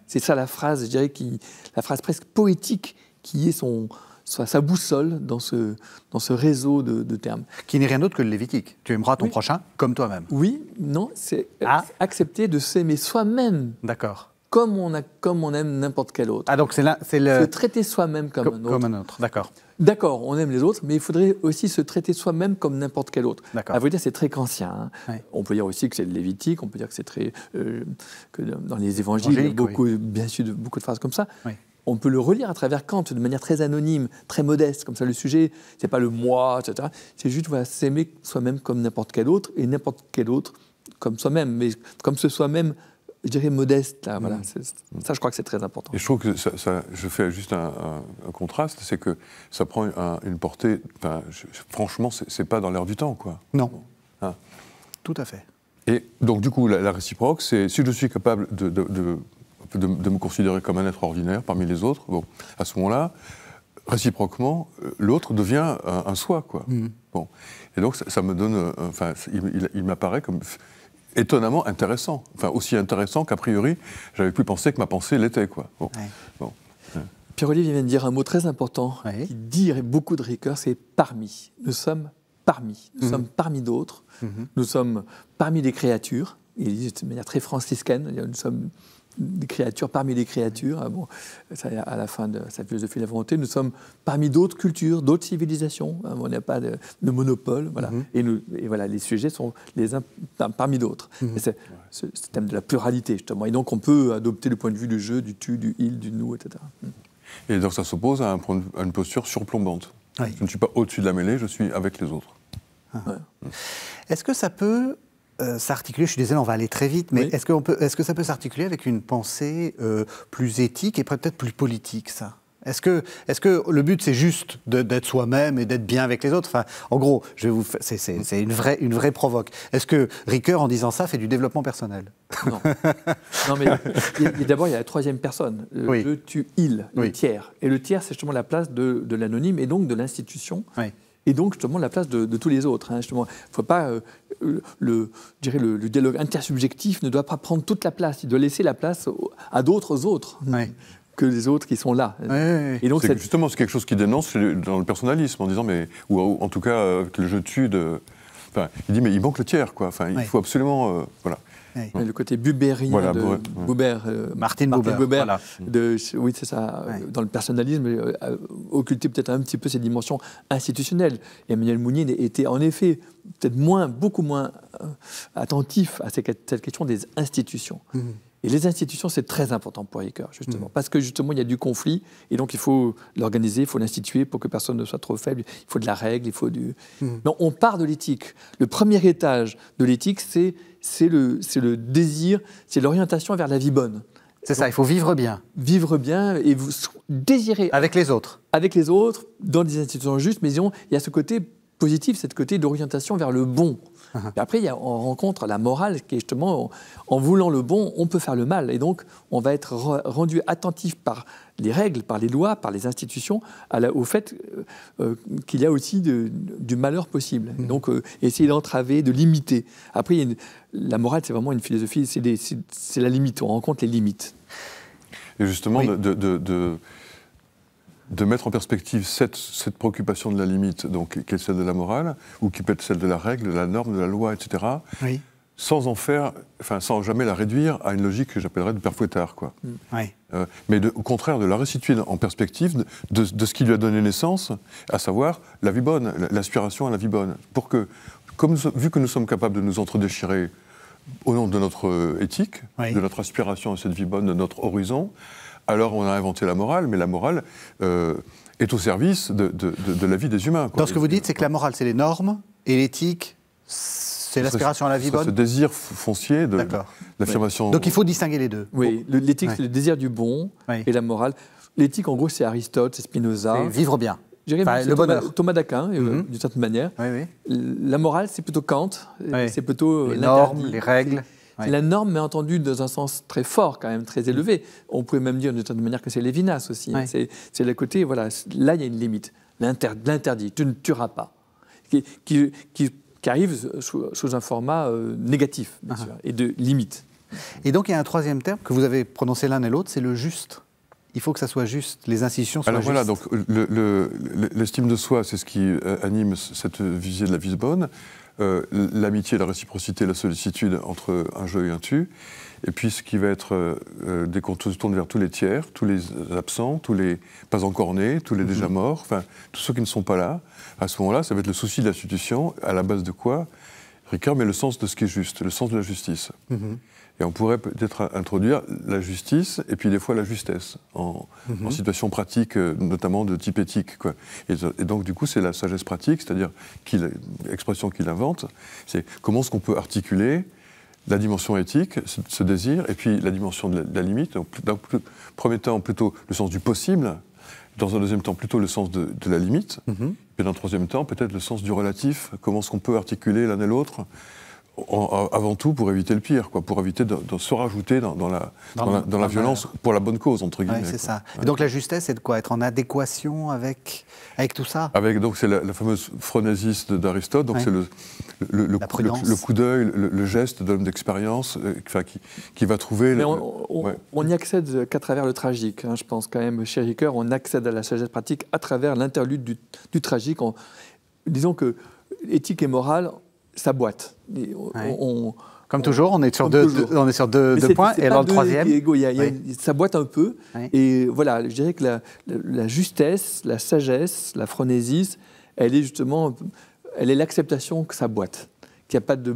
C'est ça la phrase, je dirais, qui, la phrase presque poétique qui est son, sa, boussole dans ce, réseau de, termes. Qui n'est rien d'autre que le lévitique. Tu aimeras ton prochain comme toi-même. Oui, non, c'est ah. accepter de s'aimer soi-même. D'accord. Comme on, comme on aime n'importe quel autre. Ah, donc c'est là. C'est le... Se traiter soi-même comme, un autre. Comme un autre, d'accord. D'accord, on aime les autres, mais il faudrait aussi se traiter soi-même comme n'importe quel autre. À vous dire, c'est très kantien. Hein. On peut dire aussi que c'est lévitique, on peut dire que c'est très. Euh, que dans les évangiles, il y a beaucoup, bien sûr, beaucoup de phrases comme ça. On peut le relire à travers Kant de manière très anonyme, très modeste, comme ça le sujet, c'est pas le moi, etc. C'est juste voilà, s'aimer soi-même comme n'importe quel autre, et n'importe quel autre comme soi-même, mais comme ce soi-même je dirais, modeste. Là, hein, voilà. Mm. Ça, je crois que c'est très important. Et je trouve que ça, je fais juste un, contraste, c'est que ça prend une portée. franchement, c'est pas dans l'air du temps, quoi. Non. Hein? Tout à fait. Et donc, du coup, la, réciproque, c'est si je suis capable de, de, de, me considérer comme un être ordinaire parmi les autres, bon, à ce moment-là, réciproquement, euh, l'autre devient un, soi, quoi. Mm. Bon. Et donc, ça, me donne. Euh, enfin, il m'apparaît comme étonnamment intéressant. Enfin, aussi intéressant qu'a priori, j'avais pu penser que ma pensée l'était. Quoi. Bon. pierre vient de dire un mot très important qui dit beaucoup de Ricoeur, c'est parmi. Nous sommes parmi. Nous mhm. sommes parmi d'autres. Mhm. Nous sommes parmi des créatures. Il dit de manière très franciscaine, nous sommes des créatures parmi les créatures. Hein, bon, à la fin de sa philosophie de la volonté, nous sommes parmi d'autres cultures, d'autres civilisations. Hein, on n'a pas de, monopole. Voilà. Mhm. et, nous, voilà, les sujets sont les uns parmi d'autres. Mhm. C'est le thème de la pluralité, justement. Et donc, on peut adopter le point de vue du jeu, du tu, du il, du nous, etc. Et donc, ça s'oppose à, une posture surplombante. Je ne suis pas au-dessus de la mêlée, je suis avec les autres. Ah. Mm. Est-ce que ça peut euh, s'articuler Je suis désolé, on va aller très vite, mais est-ce, que ça peut s'articuler avec une pensée euh, plus éthique et peut-être plus politique, ça est-ce que, le but, c'est juste d'être soi-même et d'être bien avec les autres enfin, En gros, c'est, une, vraie, une provoque. Est-ce que Ricoeur, en disant ça, fait du développement personnel Non. mais d'abord, il y a la troisième personne, euh, le, tu, il, le tiers. Et le tiers, c'est justement la place de, de l'anonyme et donc de l'institution. Oui et donc justement la place de, tous les autres. Hein, justement, faut pas euh, euh, le, je dirais le, le, dialogue intersubjectif ne doit pas prendre toute la place. Il doit laisser la place à d'autres autres. que les autres qui sont là. et donc justement c'est quelque chose qui dénonce dans le personnalisme en disant mais ou en tout cas que le jeu tue de. Euh, enfin, il dit mais il manque le tiers quoi. Enfin, il faut absolument voilà. Le côté bubérien de euh, Martin, Martin de, oui c'est ça, euh, dans le personnalisme, euh, occulté peut-être un petit peu cette dimensions institutionnelles. Emmanuel Mounier était en effet peut-être moins, beaucoup moins attentif à cette, question des institutions. Mmh. Et les institutions, c'est très important pour Ricoeur, justement, mm. parce que justement, il y a du conflit, et donc il faut l'organiser, il faut l'instituer pour que personne ne soit trop faible, il faut de la règle, il faut du... Non, mm. on part de l'éthique. Le premier étage de l'éthique, c'est le, le désir, c'est l'orientation vers la vie bonne. C'est ça, il faut vivre bien. Vivre bien et vous désirer. Avec les autres. Avec les autres, dans des institutions justes, mais disons, il y a ce côté positif, c'est côté d'orientation vers le bon. Uh-huh. Et Après, on rencontre la morale qui est justement, en, voulant le bon, on peut faire le mal. Et donc, on va être rendu attentif par les règles, par les lois, par les institutions, à au fait euh, euh, qu'il y a aussi du malheur possible. Mm. Donc, euh, essayer d'entraver, de limiter. Après, la morale, c'est vraiment une philosophie, c'est la limite, on rencontre les limites. Et justement, de de mettre en perspective cette, préoccupation de la limite, donc, qui est celle de la morale, ou qui peut être celle de la règle, de la norme, de la loi, etc., sans en faire, enfin, sans jamais la réduire à une logique que j'appellerais de père quoi. Mm, euh, mais au contraire, de la restituer en perspective de, ce qui lui a donné naissance, à savoir la vie bonne, l'aspiration à la vie bonne, pour que, comme vu que nous sommes capables de nous entre-déchirer au nom de notre euh, éthique, de notre aspiration à cette vie bonne, de notre horizon, alors on a inventé la morale, mais la morale euh, est au service de, la vie des humains. Quoi. ce que vous dites, c'est que la morale, c'est les normes, et l'éthique, c'est l'aspiration à la vie bonne Ce désir foncier de l'affirmation. Donc il faut distinguer les deux. Oui, l'éthique, c'est le désir du bon, et la morale. L'éthique, en gros, c'est Aristote, c'est Spinoza. vivre bien. le bonheur. Thomas d'Aquin, euh, mhm. d'une certaine manière. La morale, c'est plutôt Kant, c'est plutôt. Les normes, les règles. La norme, est entendue dans un sens très fort, quand même très élevé. Mm. On pourrait même dire d'une certaine manière que c'est Lévinas aussi. Hein. C'est le côté, voilà, là il y a une limite. L'interdit, tu ne tueras pas. Qui, arrive sous, un format euh, négatif, bien ah. sûr, et de limite. Et donc il y a un troisième terme que vous avez prononcé l'un et l'autre, c'est le juste. Il faut que ça soit juste, les institutions soient Alors voilà, donc l'estime de soi, c'est ce qui euh, anime cette visée de la bonne. Euh, l'amitié, la réciprocité, la sollicitude entre un jeu et un tu, et puis ce qui va être euh, des comptes se tournent vers tous les tiers, tous les absents, tous les pas encore nés, tous les mhm. déjà morts, enfin tous ceux qui ne sont pas là. À ce moment-là, ça va être le souci de l'institution, à la base de quoi Ricard met le sens de ce qui est juste, le sens de la justice. Mhm. Et on pourrait peut-être introduire la justice et puis des fois la justesse en, mhm. situation pratique, euh, notamment de type éthique. Et, donc du coup, c'est la sagesse pratique, c'est-à-dire l'expression qu'il invente, c'est comment est-ce qu'on peut articuler la dimension éthique, ce, désir, et puis la dimension de la, limite, d'un premier temps plutôt le sens du possible, dans un deuxième temps plutôt le sens de, la limite, mhm. et dans un troisième temps peut-être le sens du relatif, comment est-ce qu'on peut articuler l'un et l'autre avant tout pour éviter le pire, quoi, pour éviter de, se rajouter dans, la, dans, la, violence pour la bonne cause, entre guillemets. c'est ça. donc la justesse, c'est de quoi Être en adéquation avec, avec tout ça avec, Donc c'est la, fameuse phronésie d'Aristote, donc c'est le, le, coup d'œil, le, geste de l'homme d'expérience euh, qui, qui, va trouver... Mais on, y n'y accède qu'à travers le tragique, hein, je pense quand même, chez Ricoeur, on accède à la sagesse pratique à travers l'interlude du, tragique. en disons que éthique et morale, sa boîte. on, comme toujours, on est sur deux, on est sur deux, points, et dans le troisième. ça un peu. Et voilà, je dirais que la, justesse, la sagesse, la phronésie, elle est justement elle est l'acceptation que ça boîte qu'il n'y a, pas de,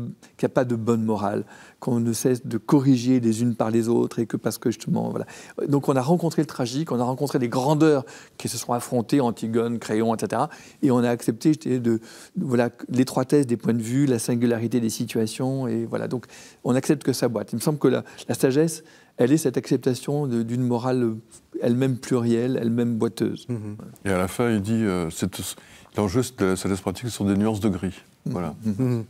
pas de bonne morale, qu'on ne cesse de corriger les unes par les autres et que parce que justement. Voilà. Donc on a rencontré le tragique, on a rencontré les grandeurs qui se sont affrontées, Antigone, Crayon, etc. Et on a accepté voilà, l'étroitesse des points de vue, la singularité des situations. Et voilà. Donc on accepte que ça boite. Il me semble que la, sagesse, elle est cette acceptation d'une morale elle-même plurielle, elle-même boiteuse. Mm-hmm. Et à la fin, il dit euh, c'est l'enjeu de la sagesse pratique sur des nuances de gris. Voilà. Mm-hmm. Mm-hmm.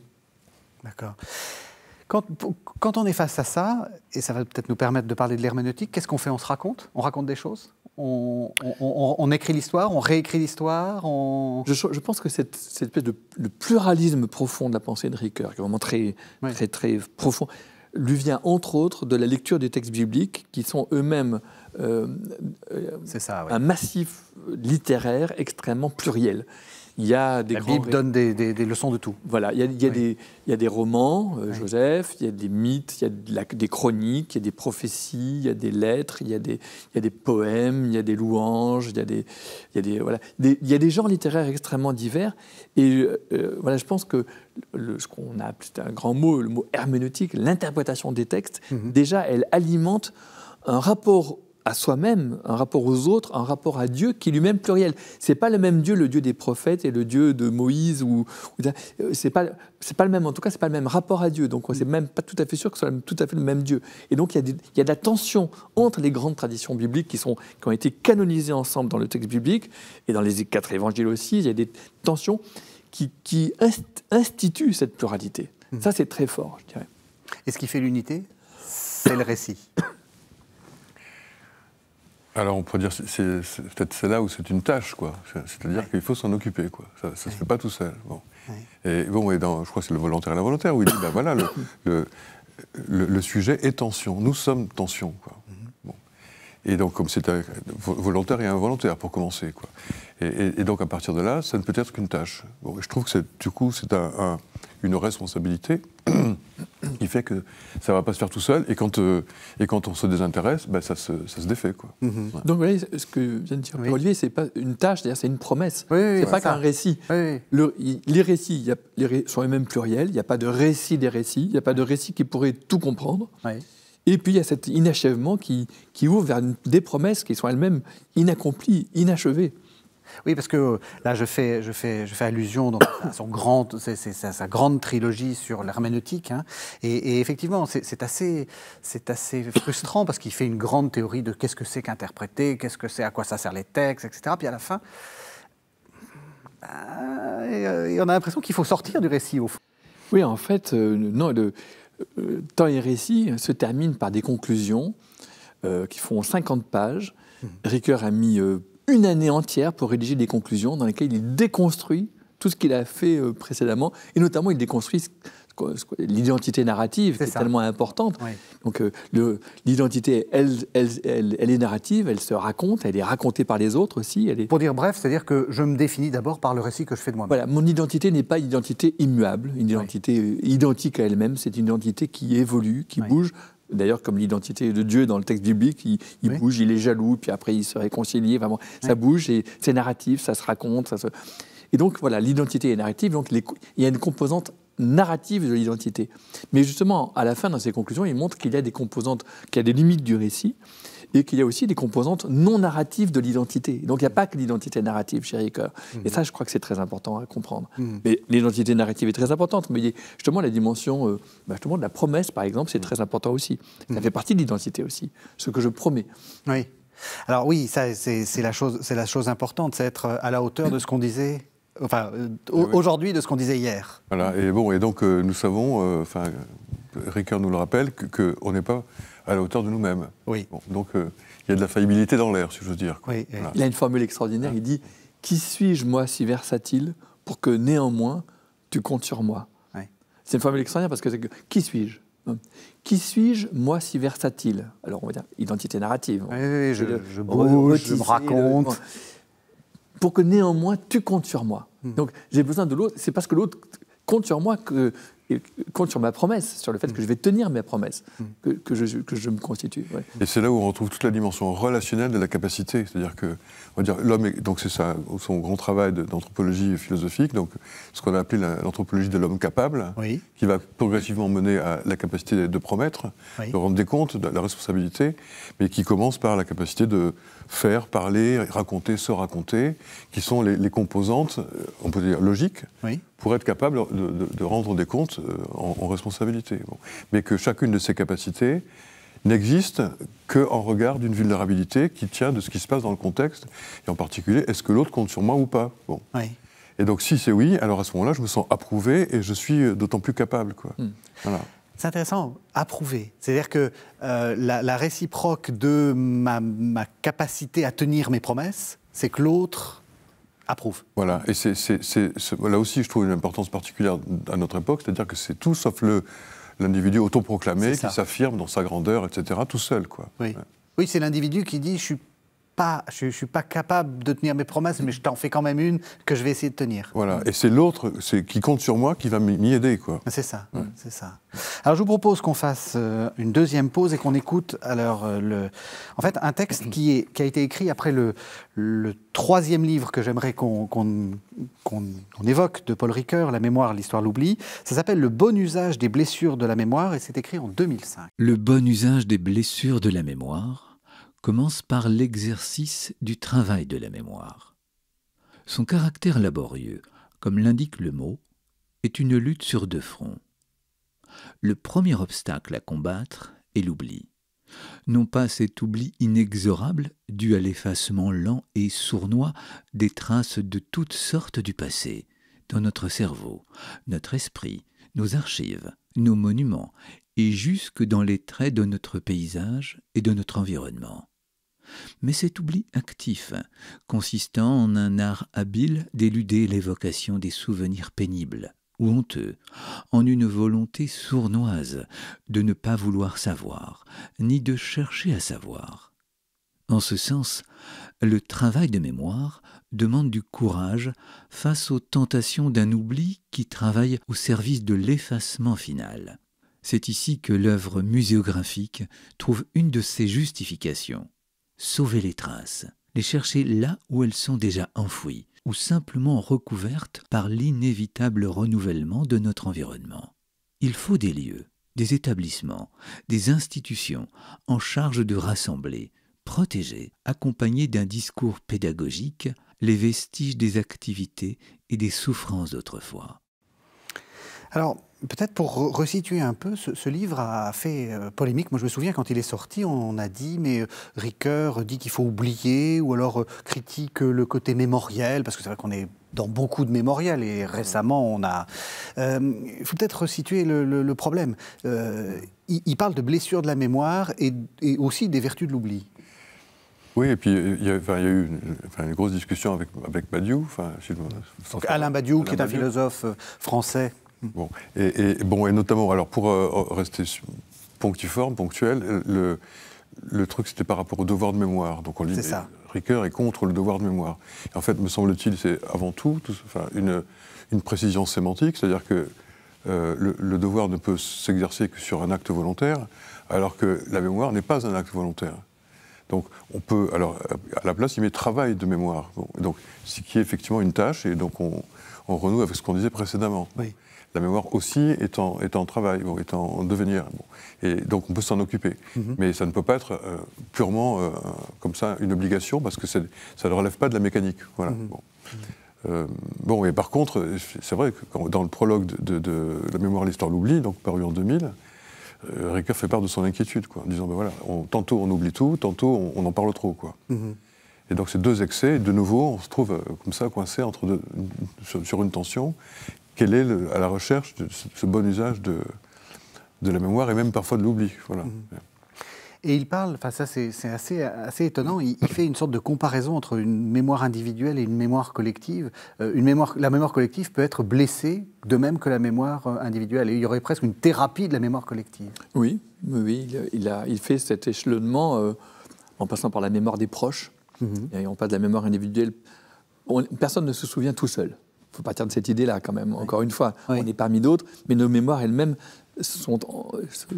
D'accord. Quand, on est face à ça, et ça va peut-être nous permettre de parler de l'herméneutique, qu'est-ce qu'on fait On se raconte On raconte des choses on, écrit l'histoire, on réécrit l'histoire je, pense que cette, espèce de le pluralisme profond de la pensée de Ricoeur, qui est vraiment très, très, profond, lui vient entre autres de la lecture des textes bibliques qui sont eux-mêmes euh, un massif littéraire extrêmement pluriel. Il des la Bible donne des, leçons de tout. Voilà, il y a, des, il des, romans, Joseph, il y a des mythes, il y a la, des chroniques, il y a des prophéties, il y a des lettres, il y a des, des poèmes, il y a des louanges, il y a des, des, voilà, il y a des genres littéraires extrêmement divers. Et voilà, je pense que le, ce qu'on a c'est un grand mot, le mot herméneutique, l'interprétation des textes, déjà, elle alimente un rapport à soi-même, un rapport aux autres, un rapport à Dieu qui lui-même pluriel. C'est pas le même Dieu, le Dieu des prophètes et le Dieu de Moïse ou, euh, c'est pas le même. En tout cas, c'est pas le même rapport à Dieu. Donc c'est mm. même pas tout à fait sûr que ce soit tout à fait le même Dieu. Et donc il y, a il de la tension entre les grandes traditions bibliques qui sont qui ont été canonisées ensemble dans le texte biblique et dans les quatre évangiles aussi. Il y a des tensions qui, qui instituent cette pluralité. Mm. Ça c'est très fort, je dirais. Et ce qui fait l'unité, c'est le récit. Alors on pourrait dire, c'est peut-être c'est là où c'est une tâche, quoi. C'est-à-dire qu'il faut s'en occuper, quoi. Ça ne se fait pas tout seul. Et bon, dans, je crois que c'est le volontaire et la volontaire où il dit, ben voilà, le, sujet est tension. Nous sommes tension, quoi. Et donc, comme c'est volontaire et involontaire pour commencer. Quoi. Et, donc, à partir de là, ça ne peut être qu'une tâche. Bon, je trouve que du coup, c'est un, une responsabilité qui fait que ça ne va pas se faire tout seul. Et quand, euh, et quand on se désintéresse, ben, ça, se, défait. Quoi. Mm-hmm. Donc, vous voyez, ce que vient de dire Olivier, ce n'est pas une tâche, c'est une promesse. ce n'est pas qu'un récit. les récits les sont les mêmes pluriels. Il n'y a pas de récit des récits. Il n'y a pas de récit qui pourrait tout comprendre. Et puis il y a cet inachèvement qui, qui ouvre vers des promesses qui sont elles-mêmes inaccomplies, inachevées. Oui, parce que là, je fais, je fais, je fais allusion à son grand, c'est, sa, grande trilogie sur l'herméneutique. Hein, et, effectivement, c'est, c'est assez, frustrant parce qu'il fait une grande théorie de qu'est-ce que c'est qu'interpréter, qu'est-ce que c'est, à quoi ça sert les textes, etc. Puis à la fin, on bah, a l'impression qu'il faut sortir du récit, au fond. Oui, en fait, euh, non, le, euh, temps et récit se termine par des conclusions euh, qui font 50 pages. Mmh. Ricoeur a mis euh, une année entière pour rédiger des conclusions dans lesquelles il déconstruit tout ce qu'il a fait précédemment, et notamment il déconstruit l'identité narrative est, tellement importante. Donc euh, l'identité, elle, elle, elle, est narrative, elle se raconte, elle est racontée par les autres aussi. Elle est... Pour dire bref, c'est-à-dire que je me définis d'abord par le récit que je fais de moi Voilà, mon identité n'est pas une identité immuable, une identité euh, identique à elle-même, c'est une identité qui évolue, qui bouge. D'ailleurs, comme l'identité de Dieu dans le texte biblique, il, bouge, il est jaloux, puis après il se réconcilie. vraiment, ça bouge, et c'est narratif, ça se raconte, ça se... Et donc voilà, l'identité est narrative, donc il y a une composante narrative de l'identité. Mais justement, à la fin, dans ses conclusions, il montre qu'il y a des composantes, qu'il y a des limites du récit et qu'il y a aussi des composantes non narratives de l'identité. Donc il n'y a pas que l'identité narrative chez Ricoeur. Et ça, mhm. je crois que c'est très important à comprendre. Mhm. Mais l'identité narrative est très importante, mais justement la dimension euh, bah, justement, de la promesse, par exemple, c'est mhm. très important aussi. Ça fait partie de l'identité aussi, ce que je promets. Oui. Alors oui, ça c'est la chose, c'est la chose importante, c'est être à la hauteur de ce qu'on disait enfin, euh, aujourd'hui de ce qu'on disait hier. Voilà, et bon, et donc euh, nous savons, euh, enfin, nous le rappelle, qu'on n'est pas à la hauteur de nous-mêmes. Oui. donc il y a de la faillibilité dans l'air, si je veux dire. Oui, Il a une formule extraordinaire, il dit Qui suis-je, moi, si versatile, pour que néanmoins tu comptes sur moi C'est une formule extraordinaire parce que c'est que Qui suis-je qui suis-je, moi, si versatile Alors, on va dire identité narrative. Oui, je, je, bouge, je me raconte pour que néanmoins tu comptes sur moi. Hmm. Donc j'ai besoin de l'autre, c'est parce que l'autre compte sur moi que, compte sur ma promesse, sur le fait que je vais tenir mes promesses que, que, je, que je me constitue. Et c'est là où on retrouve toute la dimension relationnelle de la capacité. C'est-à-dire que on va dire, l'homme, donc c'est ça, son grand travail d'anthropologie philosophique, donc ce qu'on a appelé l'anthropologie de l'homme capable, qui va progressivement mener à la capacité de promettre, de rendre des comptes, de la responsabilité, mais qui commence par la capacité de faire, parler, raconter, se raconter, qui sont les, composantes, euh, on peut dire, logiques, pour être capable de rendre des comptes en, responsabilité. Mais que chacune de ces capacités n'existe qu'en regard d'une vulnérabilité qui tient de ce qui se passe dans le contexte, et en particulier, est-ce que l'autre compte sur moi ou pas bon. Et donc, si c'est oui, alors à ce moment-là, je me sens approuvé et je suis euh, d'autant plus capable. Quoi. Hmm. C'est intéressant, approuvé. C'est-à-dire que euh, la, réciproque de ma capacité à tenir mes promesses, c'est que l'autre approuve. Voilà, et c'est, là aussi, je trouve une importance particulière à notre époque, c'est-à-dire que c'est tout sauf le, l'individu autoproclamé qui s'affirme dans sa grandeur, etc., tout seul. Quoi. Oui, oui c'est l'individu qui dit je suis pas, je, ne suis pas capable de tenir mes promesses, mais je t'en fais quand même une que je vais essayer de tenir. Voilà, et c'est l'autre qui compte sur moi qui va m'y aider, quoi. C'est ça, c'est ça. Alors je vous propose qu'on fasse euh, une deuxième pause et qu'on écoute alors euh, le, en fait, un texte qui est qui a été écrit après le, le troisième livre que j'aimerais qu'on qu évoque de Paul Ricoeur, La mémoire, l'histoire, l'oubli. Ça s'appelle Le bon usage des blessures de la mémoire et c'est écrit en 2005. Le bon usage des blessures de la mémoire commence par l'exercice du travail de la mémoire. Son caractère laborieux, comme l'indique le mot, est une lutte sur deux fronts. Le premier obstacle à combattre est l'oubli. Non pas cet oubli inexorable dû à l'effacement lent et sournois des traces de toutes sortes du passé, dans notre cerveau, notre esprit, nos archives, nos monuments, et jusque dans les traits de notre paysage et de notre environnement. Mais cet oubli actif, consistant en un art habile d'éluder l'évocation des souvenirs pénibles ou honteux, en une volonté sournoise de ne pas vouloir savoir, ni de chercher à savoir. En ce sens, le travail de mémoire demande du courage face aux tentations d'un oubli qui travaille au service de l'effacement final. C'est ici que l'œuvre muséographique trouve une de ses justifications. Sauver les traces, les chercher là où elles sont déjà enfouies ou simplement recouvertes par l'inévitable renouvellement de notre environnement. Il faut des lieux, des établissements, des institutions en charge de rassembler, protéger, accompagner d'un discours pédagogique, les vestiges des activités et des souffrances d'autrefois. Alors, Peut-être pour resituer un peu, ce, livre a fait euh, polémique. Moi, je me souviens quand il est sorti, on, a dit, mais euh, Ricoeur dit qu'il faut oublier, ou alors euh, critique le côté mémoriel, parce que c'est vrai qu'on est dans beaucoup de mémoriels, et mmh. récemment, on a. Il faut peut-être resituer le, problème. Il, parle de blessure de la mémoire et, aussi des vertus de l'oubli. Oui, et puis il y a, eu une, grosse discussion avec, avec Badiou. Enfin, Alain Badiou, qui est un philosophe français Bon. Et, bon, et notamment, alors pour euh, oh, rester ponctiforme, ponctuel, euh, le, le truc c'était par rapport au devoir de mémoire. Donc on lit ça. Ricoeur est contre le devoir de mémoire. en fait, me semble-t-il, c'est avant tout, une, une, précision sémantique, c'est-à-dire que euh, le, devoir ne peut s'exercer que sur un acte volontaire, alors que la mémoire n'est pas un acte volontaire. Donc on peut, alors à la place, il met travail de mémoire, donc ce qui est effectivement une tâche, et donc on, on renoue avec ce qu'on disait précédemment. Oui la mémoire aussi est en, en travail, est en devenir. Et donc on peut s'en occuper. Mhm. Mais ça ne peut pas être euh, purement euh, comme ça une obligation parce que ça ne relève pas de la mécanique. Voilà. Mhm. bon. Mhm. et euh, par contre, c'est vrai que dans le prologue de, La mémoire, l'histoire, l'oubli, donc paru en 2000, Ricoeur fait part de son inquiétude, quoi, en disant ben voilà, tantôt on oublie tout, tantôt on, en parle trop. Quoi. Et donc ces deux excès, de nouveau, on se trouve comme ça coincé entre deux, sur, une tension qu'elle est à la recherche de ce, bon usage de, de, la mémoire et même parfois de l'oubli. Voilà. Mhm. Et il parle, enfin ça c'est, assez, assez étonnant, il, fait une sorte de comparaison entre une mémoire individuelle et une mémoire collective. Euh, une mémoire, la mémoire collective peut être blessée de même que la mémoire euh, individuelle. Et il y aurait presque une thérapie de la mémoire collective. Oui, oui, il, a, il fait cet échelonnement euh, en passant par la mémoire des proches, mhm. et on parle de la mémoire individuelle. personne ne se souvient tout seul. Il faut partir de cette idée-là quand même, encore une fois. On est parmi d'autres, mais nos mémoires elles-mêmes sont,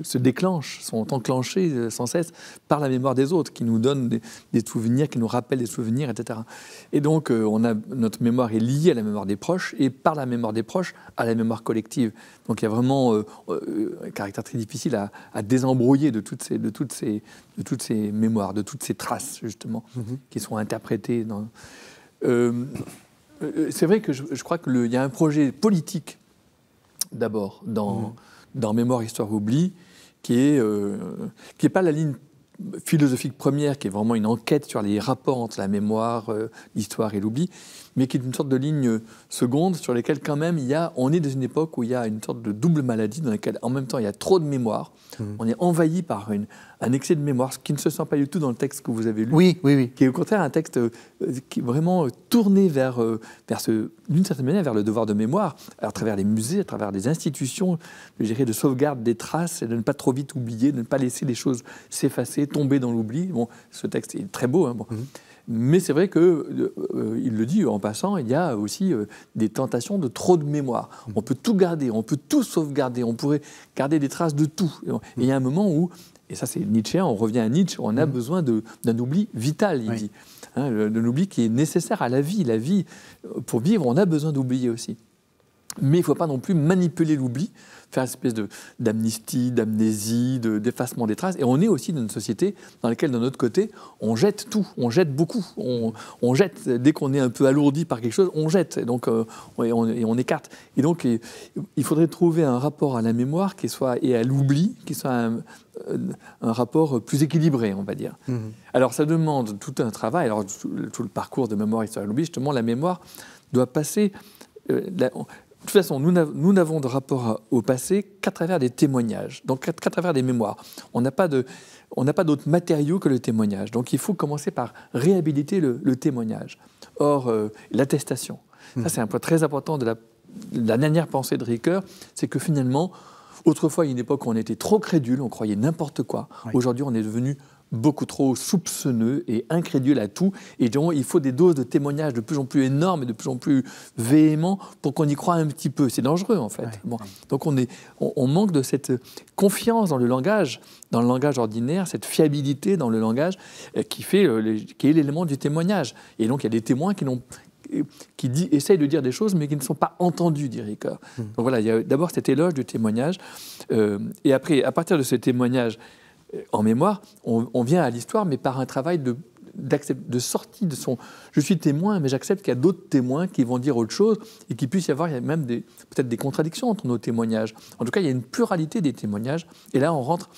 se déclenchent, sont enclenchées euh, sans cesse par la mémoire des autres, qui nous donnent des, souvenirs, qui nous rappellent des souvenirs, etc. Et donc, euh, on a, notre mémoire est liée à la mémoire des proches, et par la mémoire des proches, à la mémoire collective. Donc, il y a vraiment euh, un caractère très difficile à, désembrouiller de toutes, ces, de, toutes ces, de toutes ces mémoires, de toutes ces traces, justement, mm-hmm. qui sont interprétées dans... Euh, euh, c'est vrai que je, crois qu'il y a un projet politique, d'abord, dans, mmh. Mémoire, Histoire, Oubli, qui n'est euh, pas la ligne philosophique première, qui est vraiment une enquête sur les rapports entre la mémoire, l'histoire et l'oubli, mais qui est une sorte de ligne seconde sur laquelle quand même il y a, on est dans une époque où il y a une sorte de double maladie dans laquelle en même temps il y a trop de mémoire, hmm. on est envahi par une, un excès de mémoire, ce qui ne se sent pas du tout dans le texte que vous avez lu. Oui, oui, Qui est au contraire un texte euh, qui est vraiment euh, tourné vers, euh, vers ce, d'une certaine manière, vers le devoir de mémoire, à travers les musées, à travers les institutions, de, de sauvegarde des traces et de ne pas trop vite oublier, de ne pas laisser les choses s'effacer, tomber dans l'oubli. Bon, ce texte est très beau. Hein, bon. Hmm. Mais c'est vrai qu'il euh, euh, le dit en passant, il y a aussi euh, des tentations de trop de mémoire. Mm. On peut tout garder, on peut tout sauvegarder, on pourrait garder des traces de tout. Mm. Et il y a un moment où, et ça c'est Nietzsche, on revient à Nietzsche, on a mm. besoin d'un oubli vital, il dit. Hein, oubli qui est nécessaire à la vie. La vie, pour vivre, on a besoin d'oublier aussi. Mais il ne faut pas non plus manipuler l'oubli, faire une espèce d'amnistie, d'amnésie, d'effacement des traces. Et on est aussi dans une société dans laquelle, d'un autre côté, on jette tout, on jette beaucoup. On, jette, dès qu'on est un peu alourdi par quelque chose, on jette, et donc euh, on, écarte. Et donc, il faudrait trouver un rapport à la mémoire qui soit, et à l'oubli qui soit un, euh, rapport plus équilibré, on va dire. Mmh. Alors, ça demande tout un travail. Alors, tout, le parcours de mémoire histoire à l'oubli, justement, la mémoire doit passer... Euh, la, de toute façon, nous n'avons de rapport au passé qu'à travers des témoignages, donc qu'à travers des mémoires. On n'a pas de, on n'a pas d'autre matériaux que le témoignage. Donc il faut commencer par réhabiliter le, témoignage. Or, euh, l'attestation, ça hmm. c'est un point très important de la, dernière pensée de Ricoeur, c'est que finalement, autrefois, il y a une époque où on était trop crédule, on croyait n'importe quoi, aujourd'hui on est devenu beaucoup trop soupçonneux et incrédule à tout. Et donc, il faut des doses de témoignages de plus en plus énormes et de plus en plus véhéments pour qu'on y croit un petit peu. C'est dangereux, en fait. Donc, on, est, on, manque de cette confiance dans le langage, dans le langage ordinaire, cette fiabilité dans le langage euh, qui, fait, euh, qui est l'élément du témoignage. Et donc, il y a des témoins qui n'ont qui dit, de dire des choses, mais qui ne sont pas entendus, dit Ricard. Hmm. Donc voilà, il y a d'abord cet éloge du témoignage. Euh, et après, à partir de ce témoignage, en mémoire, on, vient à l'histoire, mais par un travail de, de sortie de son. Je suis témoin, mais j'accepte qu'il y a d'autres témoins qui vont dire autre chose et qu'il puisse y avoir même peut-être des contradictions entre nos témoignages. En tout cas, il y a une pluralité des témoignages. Et là, on rentre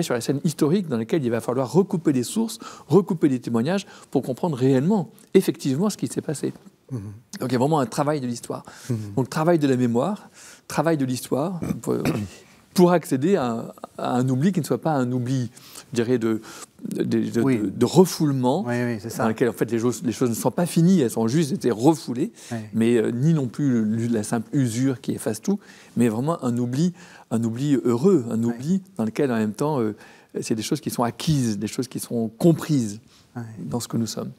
sur la scène historique dans laquelle il va falloir recouper les sources, recouper les témoignages pour comprendre réellement, effectivement, ce qui s'est passé. Mm-hmm. Donc il y a vraiment un travail de l'histoire. Mm-hmm. Donc travail de la mémoire, travail de l'histoire pour accéder à un, oubli qui ne soit pas un oubli, je dirais, de, de, refoulement, dans lequel en fait les choses, ne sont pas finies, elles sont juste été refoulées, mais euh, ni non plus la simple usure qui efface tout, mais vraiment un oubli, un oubli heureux, un oubli dans lequel en même temps euh, c'est des choses qui sont acquises, des choses qui sont comprises dans ce que nous sommes.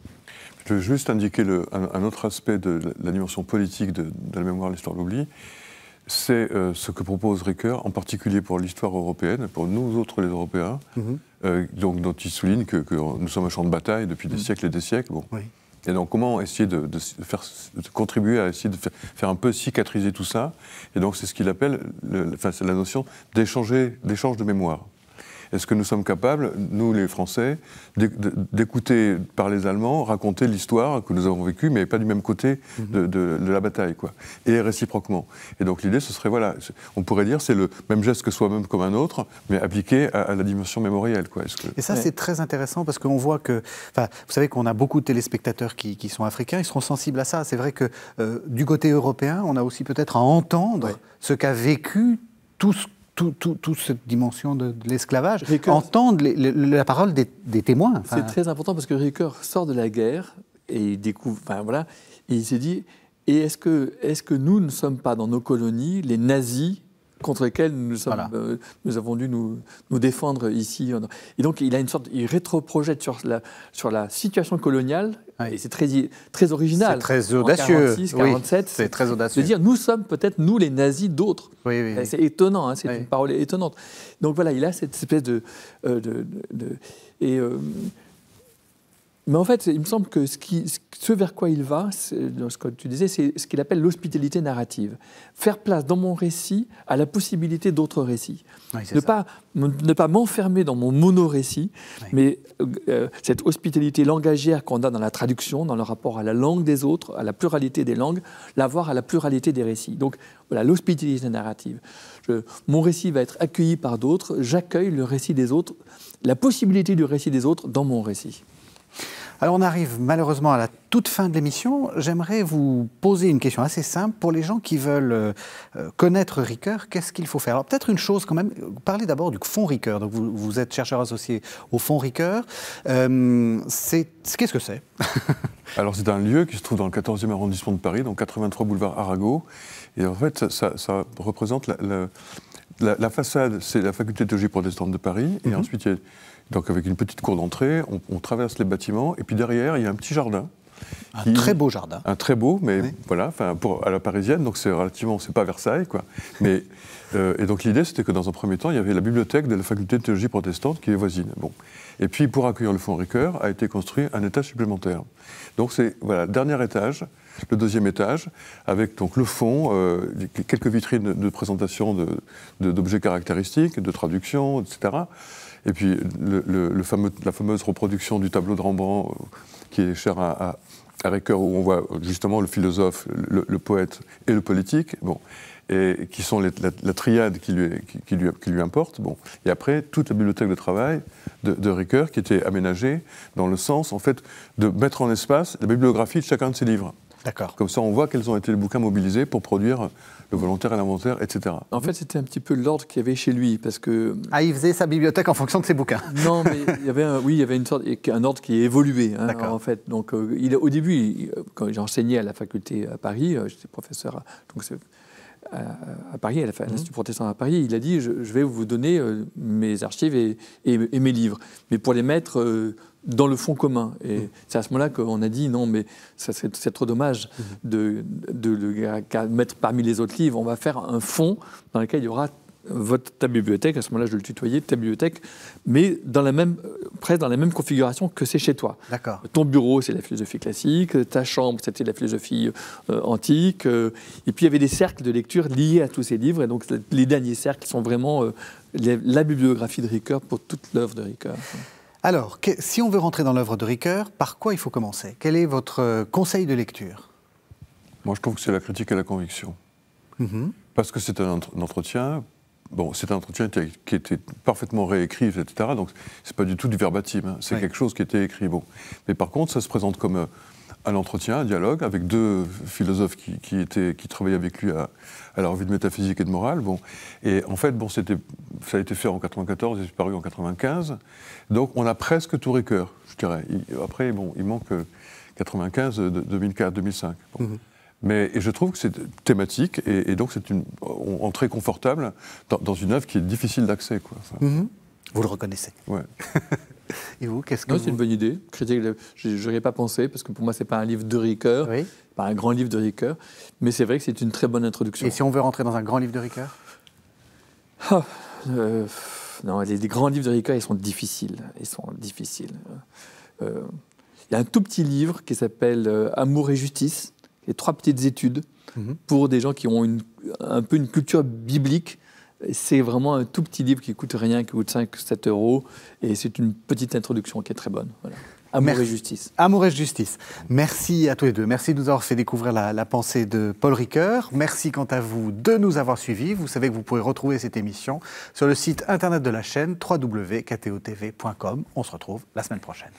Je veux juste indiquer un, un, autre aspect de la dimension politique de, la mémoire de l'histoire de l'oubli c'est euh, ce que propose Ricoeur, en particulier pour l'histoire européenne, pour nous autres les Européens, mhm. euh, donc, dont il souligne que, nous sommes un champ de bataille depuis des mhm. siècles et des siècles. Et donc, comment essayer de, faire, contribuer à essayer de faire, un peu cicatriser tout ça Et donc, c'est ce qu'il appelle la notion d'échange de mémoire. Est-ce que nous sommes capables, nous les Français, d'écouter par les Allemands raconter l'histoire que nous avons vécue, mais pas du même côté mhm. de, la bataille, quoi, et réciproquement. Et donc l'idée, ce serait voilà, on pourrait dire c'est le même geste que soi-même comme un autre, mais appliqué à, la dimension mémorielle, quoi. Et ça, c'est très intéressant parce qu'on voit que, vous savez qu'on a beaucoup de téléspectateurs qui, sont africains, ils seront sensibles à ça. C'est vrai que euh, du côté européen, on a aussi peut-être à entendre ce qu'a vécu tout ce toute cette dimension de, l'esclavage, entendre la parole des, témoins. C'est très important parce que Ricoeur sort de la guerre et il découvre, enfin voilà, il s'est dit, et est-ce que, est -ce que nous ne sommes pas dans nos colonies les nazis contre lesquels nous, euh, nous avons dû nous, nous, défendre ici. Et donc, il a une sorte, il rétroprojette sur la, sur la situation coloniale, et c'est très, très original. C'est très audacieux. c'est très audacieux. De dire, nous sommes peut-être, nous, les nazis d'autres. Oui, c'est étonnant, hein, c'est une parole étonnante. Donc voilà, il a cette espèce de... Euh, de, de et, euh, mais en fait, il me semble que ce, qui, ce vers quoi il va, dans ce que tu disais, c'est ce qu'il appelle l'hospitalité narrative. Faire place dans mon récit à la possibilité d'autres récits. ne, pas, ne, pas, m'enfermer dans mon monorécit, mais euh, euh, cette hospitalité langagière qu'on a dans la traduction, dans le rapport à la langue des autres, à la pluralité des langues, l'avoir à la pluralité des récits. Donc voilà, l'hospitalité narrative. mon récit va être accueilli par d'autres, j'accueille le récit des autres, la possibilité du récit des autres dans mon récit. Alors on arrive malheureusement à la toute fin de l'émission. J'aimerais vous poser une question assez simple pour les gens qui veulent euh, euh, connaître Ricoeur. Qu'est-ce qu'il faut faire Alors peut-être une chose quand même. Parlez d'abord du fond Ricoeur. Donc vous, êtes chercheur associé au fonds Ricoeur. Euh, qu'est-ce que c'est Alors c'est un lieu qui se trouve dans le 14e arrondissement de Paris, donc 83 boulevard Arago. Et en fait, ça, représente la, façade, c'est la faculté de théologie protestante de Paris. Et mhm. ensuite, il y a donc avec une petite cour d'entrée, on, traverse les bâtiments et puis derrière il y a un petit jardin. Un très beau jardin. Un très beau, mais voilà, pour, à la parisienne, donc c'est relativement, c'est pas Versailles, quoi. Mais, euh, et donc l'idée, c'était que dans un premier temps, il y avait la bibliothèque de la faculté de théologie protestante qui est voisine. Bon. Et puis pour accueillir le fonds Ricoeur, a été construit un étage supplémentaire. Donc c'est, voilà, dernier étage, le deuxième étage, avec donc le fond, euh, quelques vitrines de présentation d'objets de, d'objets caractéristiques, de traductions, etc. Et puis le, fameux, la fameuse reproduction du tableau de Rembrandt, euh, qui est cher à, Ricoeur, où on voit justement le philosophe, le, poète et le politique, bon, et qui sont la, triade qui lui, lui, lui, importe. Bon. Et après, toute la bibliothèque de travail de, de, Ricoeur qui était aménagée dans le sens, en fait, de mettre en espace la bibliographie de chacun de ses livres. D'accord. Comme ça, on voit quels ont été les bouquins mobilisés pour produire le volontaire et l'inventaire, etc. En fait, c'était un petit peu l'ordre qu'il y avait chez lui, parce que... Ah, il faisait sa bibliothèque en fonction de ses bouquins. Non, mais il y avait un, oui, il y avait une sorte, un ordre qui évoluait, hein, en fait. Donc, euh, au début, euh, quand j'enseignais à la faculté à Paris, euh, j'étais professeur à, donc à, Paris, à mhm. l'Institut protestant à Paris, il a dit, je, vais vous donner mes archives et, mes livres. Mais pour les mettre dans le fond commun. Et mm. c'est à ce moment-là qu'on a dit non, mais c'est trop dommage mm. de, le mettre parmi les autres livres. On va faire un fond dans lequel il y aura votre, ta bibliothèque. À ce moment-là, je le tutoyais, ta bibliothèque, mais dans la même, euh, presque dans la même configuration que c'est chez toi. D'accord. Ton bureau, c'est la philosophie classique. Ta chambre, c'était la philosophie euh, antique. Euh, et puis il y avait des cercles de lecture liés à tous ces livres. Et donc les derniers cercles sont vraiment la bibliographie de Ricoeur pour toute l'œuvre de Ricoeur. Alors, si on veut rentrer dans l'œuvre de Ricoeur, par quoi il faut commencer Quel est votre euh, conseil de lecture Moi, je trouve que c'est la critique et la conviction. Mm-hmm. Parce que c'est un entretien, bon, c'est un entretien qui était parfaitement réécrit, etc. Donc, c'est pas du tout du verbatim. Hein. C'est quelque chose qui était écrit. Bon. Mais par contre, ça se présente comme euh, à l'entretien, un dialogue avec deux philosophes qui, étaient, qui travaillaient avec lui à, à, la de métaphysique et de morale. Bon. Et en fait, bon, ça a été fait en 94 et c'est paru en 95. Donc on a presque tout récœur, je dirais. après, bon, il manque 95, 2004, 2005. Mais je trouve que c'est thématique et, donc c'est une entrée confortable dans, une œuvre qui est difficile d'accès. Quoi. Mm-hmm. Vous le reconnaissez. Ouais. Et vous, qu'est-ce que. vous... c'est une bonne idée. Critique, je n'y pas pensé, parce que pour moi, ce n'est pas un livre de Ricoeur, pas un grand livre de Ricoeur, mais c'est vrai que c'est une très bonne introduction. Et si on veut rentrer dans un grand livre de Ricoeur ah, euh, Non, les, grands livres de Ricoeur, ils sont difficiles. Ils sont difficiles. Euh, il y a un tout petit livre qui s'appelle euh, Amour et justice, les trois petites études mhm. pour des gens qui ont un peu une culture biblique c'est vraiment un tout petit livre qui coûte rien, qui coûte 5-7 euros. Et c'est une petite introduction qui est très bonne. Amour et justice. Amour et justice. Merci à tous les deux. Merci de nous avoir fait découvrir la, pensée de Paul Ricoeur. Merci quant à vous de nous avoir suivis. Vous savez que vous pouvez retrouver cette émission sur le site internet de la chaîne www.ktotv.com. On se retrouve la semaine prochaine.